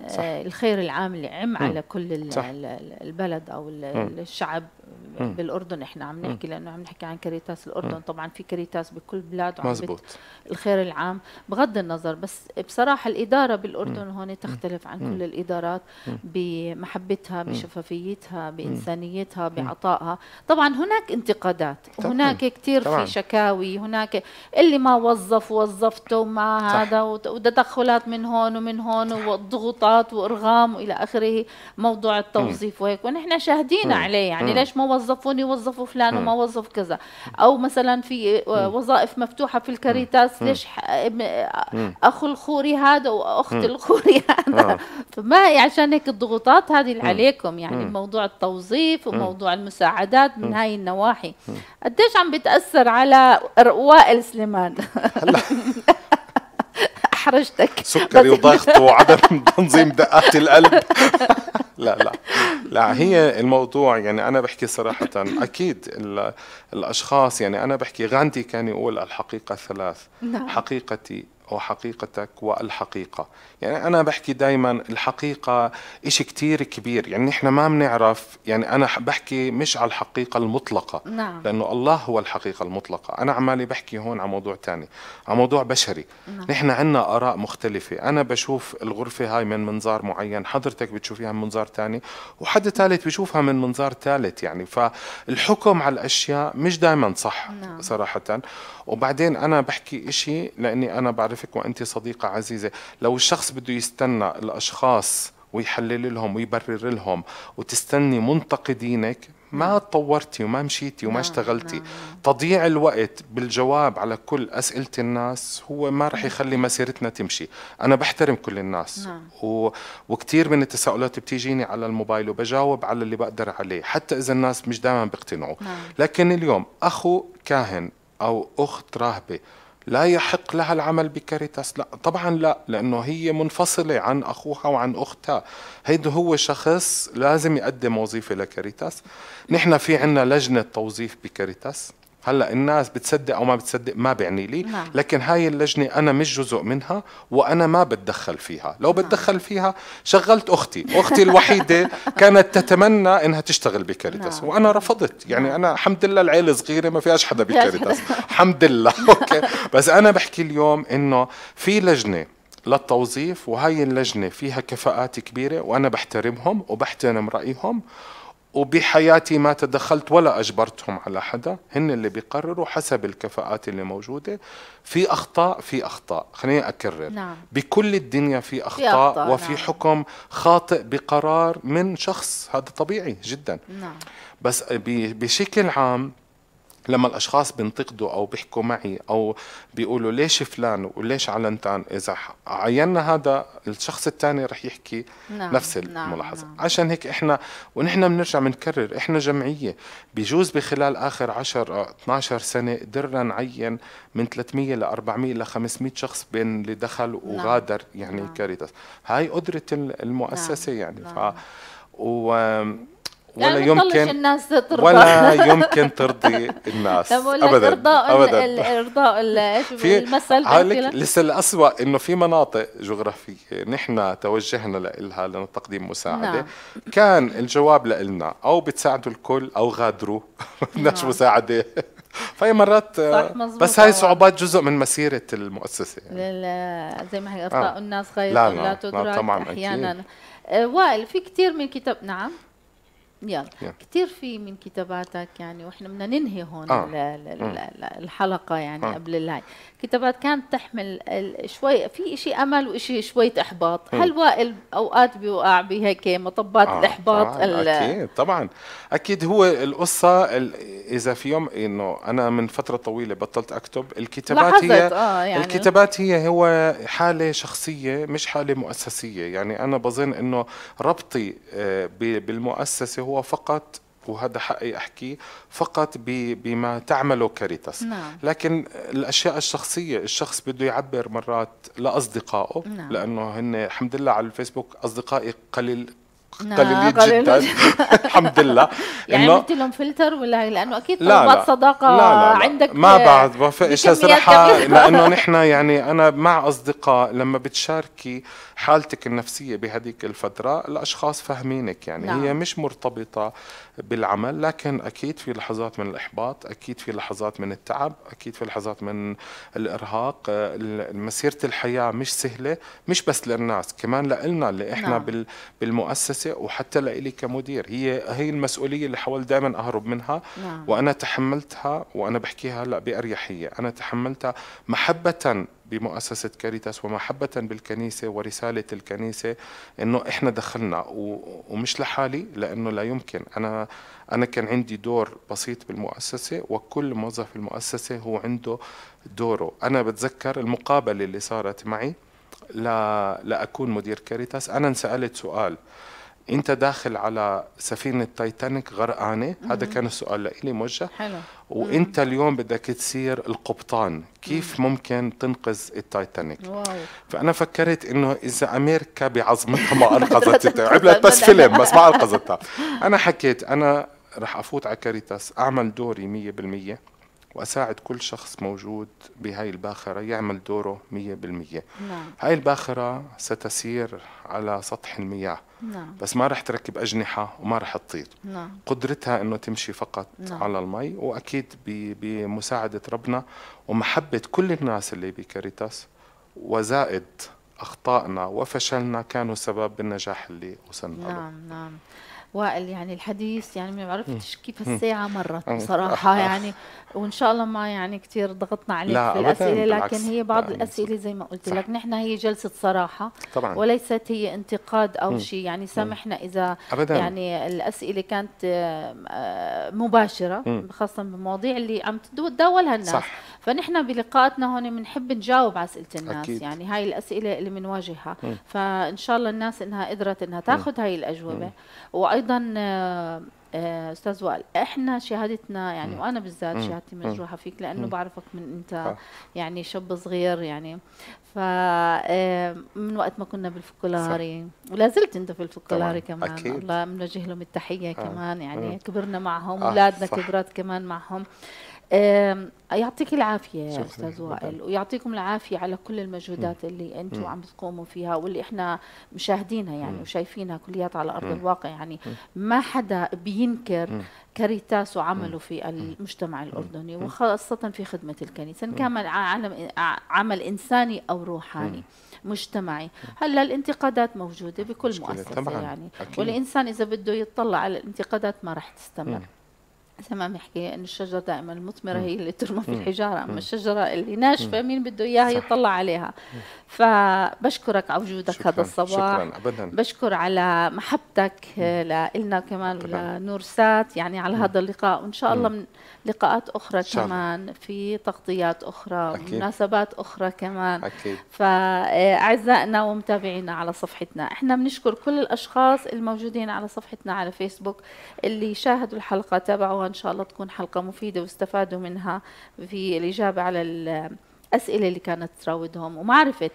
[SPEAKER 1] صح. آه، الخير العام اللي عم على كل صح. البلد او الشعب م. بالاردن احنا عم نحكي لانه عم نحكي عن كاريتاس الاردن م. طبعا في كاريتاس بكل بلاد مزبوط الخير العام بغض النظر بس بصراحه الاداره بالاردن هون تختلف عن كل الادارات بمحبتها بشفافيتها بانسانيتها بعطائها طبعا هناك انتقادات هناك كثير في شكاوي هناك اللي ما وظف وظفته ما هذا وتدخلات من هون ومن هون هون والضغوطات وارغام والى اخره موضوع التوظيف وهيك ونحن شاهدين عليه يعني ليش ما وظفوني وظفوا فلان وما وظف كذا او مثلا في آه، وظائف مفتوحه في الكاريتاس ليش آه، آه، اخو الخوري هذا واخت الخوري هذا فما عشان هيك الضغوطات هذه اللي عليكم يعني موضوع التوظيف وموضوع المساعدات من هاي النواحي قديش عم بتاثر على وائل سليمان احرجتك سكري وضغط
[SPEAKER 2] وعدم تنظيم دقات القلب لا لا لا هي الموضوع يعني انا بحكي صراحه اكيد الاشخاص يعني انا بحكي غاندي كان يقول الحقيقه ثلاث نعم. حقيقتي وحقيقتك والحقيقه يعني أنا بحكي دايما الحقيقة إشي كتير كبير يعني نحن ما بنعرف يعني أنا بحكي مش على الحقيقة المطلقة نعم. لأنه الله هو الحقيقة المطلقة أنا عمالي بحكي هون على موضوع تاني على موضوع بشري نعم. نحن عنا آراء مختلفة أنا بشوف الغرفة هاي من منظار معين حضرتك بتشوفيها من منظار تاني وحد ثالث بشوفها من منظار ثالث يعني فالحكم على الأشياء مش دائما صح نعم. صراحة وبعدين أنا بحكي إشي لأني أنا بعرفك وأنت صديقة عزيزة لو الشخص بده يستنى الاشخاص ويحلل لهم ويبرر لهم وتستني منتقدينك ما تطورتي نعم. وما مشيتي وما نعم، اشتغلتي نعم. تضييع الوقت بالجواب على كل أسئلة الناس هو ما رح يخلي مسيرتنا تمشي أنا بحترم كل الناس و... وكتير من التساؤلات بتيجيني على الموبايل وبجاوب على اللي بقدر عليه حتى إذا الناس مش دائما بيقتنعوا لكن اليوم أخو كاهن أو أخت راهبة لا يحق لها العمل بكاريتاس لا طبعا لا لانه هي منفصله عن اخوها وعن اختها هيدا هو شخص لازم يقدم وظيفه لكاريتاس نحن في عنا لجنه توظيف بكاريتاس هلا الناس بتصدق او ما بتصدق ما بيعني لي نعم. لكن هاي اللجنه انا مش جزء منها وانا ما بتدخل فيها لو نعم. بتدخل فيها شغلت اختي اختي الوحيده كانت تتمنى انها تشتغل بكاريتاس نعم. وانا رفضت يعني نعم. انا الحمد لله العيله صغيره ما فيهاش حدا بكاريتاس الحمد لله اوكي بس انا بحكي اليوم انه في لجنه للتوظيف وهي اللجنه فيها كفاءات كبيره وانا بحترمهم وبحترم رايهم وبحياتي ما تدخلت ولا أجبرتهم على حدا هن اللي بيقرروا حسب الكفاءات اللي موجودة في أخطاء في أخطاء خليني أكرر نعم. بكل الدنيا في أخطاء, في أخطاء وفي نعم. حكم خاطئ بقرار من شخص هذا طبيعي جدا نعم. بس بشكل عام لما الاشخاص بينتقدوا او بيحكوا معي او بيقولوا ليش فلان وليش علنتان اذا عينا هذا الشخص الثاني رح يحكي نعم نفس نعم، نعم. الملاحظه نعم عشان هيك احنا ونحن بنرجع بنكرر احنا جمعيه بجوز بخلال اخر 10 12 آه، سنه قدرنا نعين من 300 ل 400 ل 500 شخص بين اللي دخل نعم، وغادر نعم يعني نعم كاريتاس هاي قدره المؤسسه نعم يعني نعم ف و ولا يمكن
[SPEAKER 1] الناس ترضى ولا يمكن
[SPEAKER 2] ترضي الناس ابدا ابدا
[SPEAKER 1] ارضاء المثل عليك لسه
[SPEAKER 2] الاسوء انه في مناطق جغرافيه نحن توجهنا لها لتقديم مساعده نعم. كان الجواب لنا او بتساعدوا الكل او غادروا بدناش نعم. مساعده فهي مرات صح بس هاي صعوبات جزء من مسيره المؤسسه
[SPEAKER 1] يعني. زي ما هي آه. ارضاء آه. الناس غير لا, لا, لا, لا تدرك طبعا احيانا أكيد. آه، وائل في كثير من كتاب نعم يلا كثير في من كتاباتك يعني واحنا بدنا ننهي هون آه. الحلقه يعني آه. قبل الهاي كتابات كانت تحمل شوي في شيء امل وشيء شوية احباط هل وائل اوقات بيوقع بهيك مطبات آه. الاحباط آه. اكيد
[SPEAKER 2] طبعا اكيد هو القصه اذا في يوم انه انا من فتره طويله بطلت اكتب الكتابات هي آه يعني. الكتابات هي هو حاله شخصيه مش حاله مؤسسيه يعني انا بظن انه ربطي آه، بالمؤسسه هو هو فقط وهذا حقي احكي فقط بما تعمله كاريتاس نعم. لكن الاشياء الشخصيه الشخص بده يعبر مرات لاصدقائه نعم. لانه هن الحمد لله على الفيسبوك اصدقائي قليل
[SPEAKER 1] نعم. قليلين جدا
[SPEAKER 2] الحمد لله يعني عملت
[SPEAKER 1] لهم فلتر ولا لانه اكيد طلبات صداقه لا لا لا. عندك ما بعد
[SPEAKER 2] بوافقش صراحه لانه نحن يعني انا مع اصدقاء لما بتشاركي حالتك النفسيه بهذيك الفتره الاشخاص فاهمينك يعني نعم. هي مش مرتبطه بالعمل لكن اكيد في لحظات من الاحباط اكيد في لحظات من التعب اكيد في لحظات من الارهاق آه، مسيره الحياه مش سهله مش بس للناس كمان لنا اللي احنا نعم. بالمؤسسه المؤسسه وحتى لإلي كمدير هي هي المسؤوليه اللي حاولت دائما اهرب منها نعم. وانا تحملتها وانا بحكيها هلا باريحيه انا تحملتها محبه بمؤسسة كاريتاس ومحبة بالكنيسة ورسالة الكنيسة إنه إحنا دخلنا ومش لحالي لأنه لا يمكن أنا أنا كان عندي دور بسيط بالمؤسسة وكل موظف المؤسسة هو عنده دوره أنا بتذكر المقابلة اللي صارت معي لا لأكون مدير كاريتاس أنا انسألت سؤال انت داخل على سفينه تايتانيك غرقانه هذا كان السؤال لإلي موجه حلو وانت اليوم بدك تصير القبطان كيف مم. ممكن تنقذ التايتانيك واو. فانا فكرت انه اذا امريكا بعظمتها ما انقذتها عملت بس فيلم بس ما انقذتها انا حكيت انا رح افوت على كاريتاس اعمل دوري 100% وأساعد كل شخص موجود بهاي الباخرة يعمل دوره مية بالمية نعم. هاي الباخرة ستسير على سطح المياه نعم. بس ما رح تركب أجنحة وما رح تطير نعم. قدرتها أنه تمشي فقط نعم. على المي وأكيد بمساعدة ربنا ومحبة كل الناس اللي بكاريتاس وزائد أخطائنا وفشلنا كانوا سبب بالنجاح اللي وصلنا نعم
[SPEAKER 1] له. نعم وائل يعني الحديث يعني ما عرفتش كيف الساعة مرت بصراحة يعني وان شاء الله ما يعني كثير ضغطنا عليك لا في الاسئله لكن هي بعض يعني الاسئله زي ما قلت صح. لك نحن هي جلسه صراحه طبعا. وليست هي انتقاد او شيء يعني سامحنا اذا أبداً. يعني الاسئله كانت آه، مباشره م. خاصه بالمواضيع اللي عم تداولها الناس صح. فنحن بلقاءاتنا هون بنحب نجاوب على اسئله الناس أكيد. يعني هاي الاسئله اللي بنواجهها فان شاء الله الناس انها قدرت انها تاخذ هاي الاجوبه م. وايضا آه، آه، استاذ وائل احنا شهادتنا يعني وانا بالذات شهادتي مجروحه فيك لانه بعرفك من انت آه. يعني شاب صغير يعني ف آه، من وقت ما كنا بالفكولاري ولا زلت انت في الفكولاري كمان أكيد. الله بنوجه لهم التحيه كمان يعني كبرنا معهم اولادنا كبرات كمان معهم يعطيك العافية يا أستاذ وائل ويعطيكم العافية على كل المجهودات م. اللي أنتم عم تقوموا فيها واللي إحنا مشاهدينها يعني م. وشايفينها كليات على أرض الواقع يعني ما حدا بي ينكر كاريتاس وعمله في المجتمع الأردني وخاصة في خدمة الكنيسة إن كان عمل, إنساني أو روحاني مجتمعي هلا الانتقادات موجودة بكل مؤسسة يعني والإنسان إذا بده يطلع على الانتقادات ما راح تستمر زي ما بنحكي ان الشجره دائما المثمره هي اللي ترمى في الحجاره اما الشجره اللي ناشفه مين بده اياها يطلع عليها فبشكرك على وجودك هذا الصباح شكرا
[SPEAKER 3] ابدا بشكر
[SPEAKER 1] على محبتك لنا كمان ولنور سات يعني على هذا اللقاء وان شاء الله من لقاءات اخرى شاء. كمان في تغطيات اخرى أكيد. مناسبات اخرى كمان أكيد. فاعزائنا آه، ومتابعينا على صفحتنا احنا بنشكر كل الاشخاص الموجودين على صفحتنا على فيسبوك اللي شاهدوا الحلقه تابعوها ان شاء الله تكون حلقه مفيده واستفادوا منها في الاجابه على الاسئله اللي كانت تراودهم ومعرفه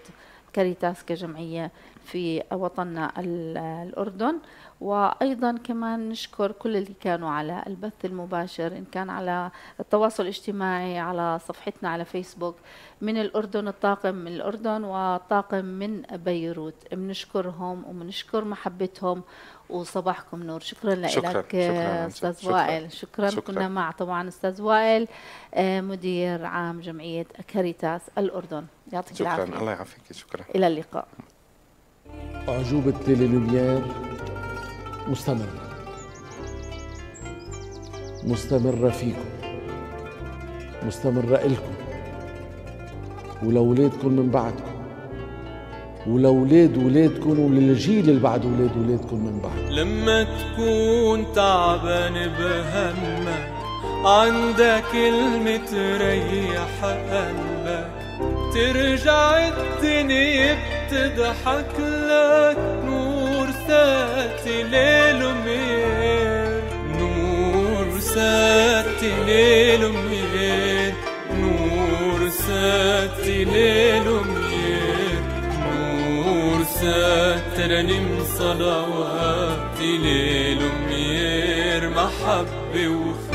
[SPEAKER 1] كاريتاس كجمعيه في وطننا الاردن وايضا كمان نشكر كل اللي كانوا على البث المباشر ان كان على التواصل الاجتماعي على صفحتنا على فيسبوك من الاردن الطاقم من الاردن وطاقم من بيروت بنشكرهم وبنشكر محبتهم وصباحكم نور شكرا لك استاذ وائل شكرا. كنا مع طبعا استاذ وائل آه، مدير عام جمعيه كاريتاس الاردن يعطيك العافيه شكرا الله
[SPEAKER 2] يعافيك شكرا الى اللقاء أعجوبة تيلي لوميير مستمرة مستمرة فيكم مستمرة إلكم ولولادكم من بعدكم ولولاد ولادكم وللجيل اللي بعد ولاد ولادكم من بعد لما تكون تعبان بهمك عندك كلمة تريح قلبك ترجع الدنيا بتضحك لك ساتي ليل وميل
[SPEAKER 3] نور ساتي ليل وميل نور ساتي ليل وميل نور
[SPEAKER 2] ساترني من صلواتي ليل وميل محبة وخير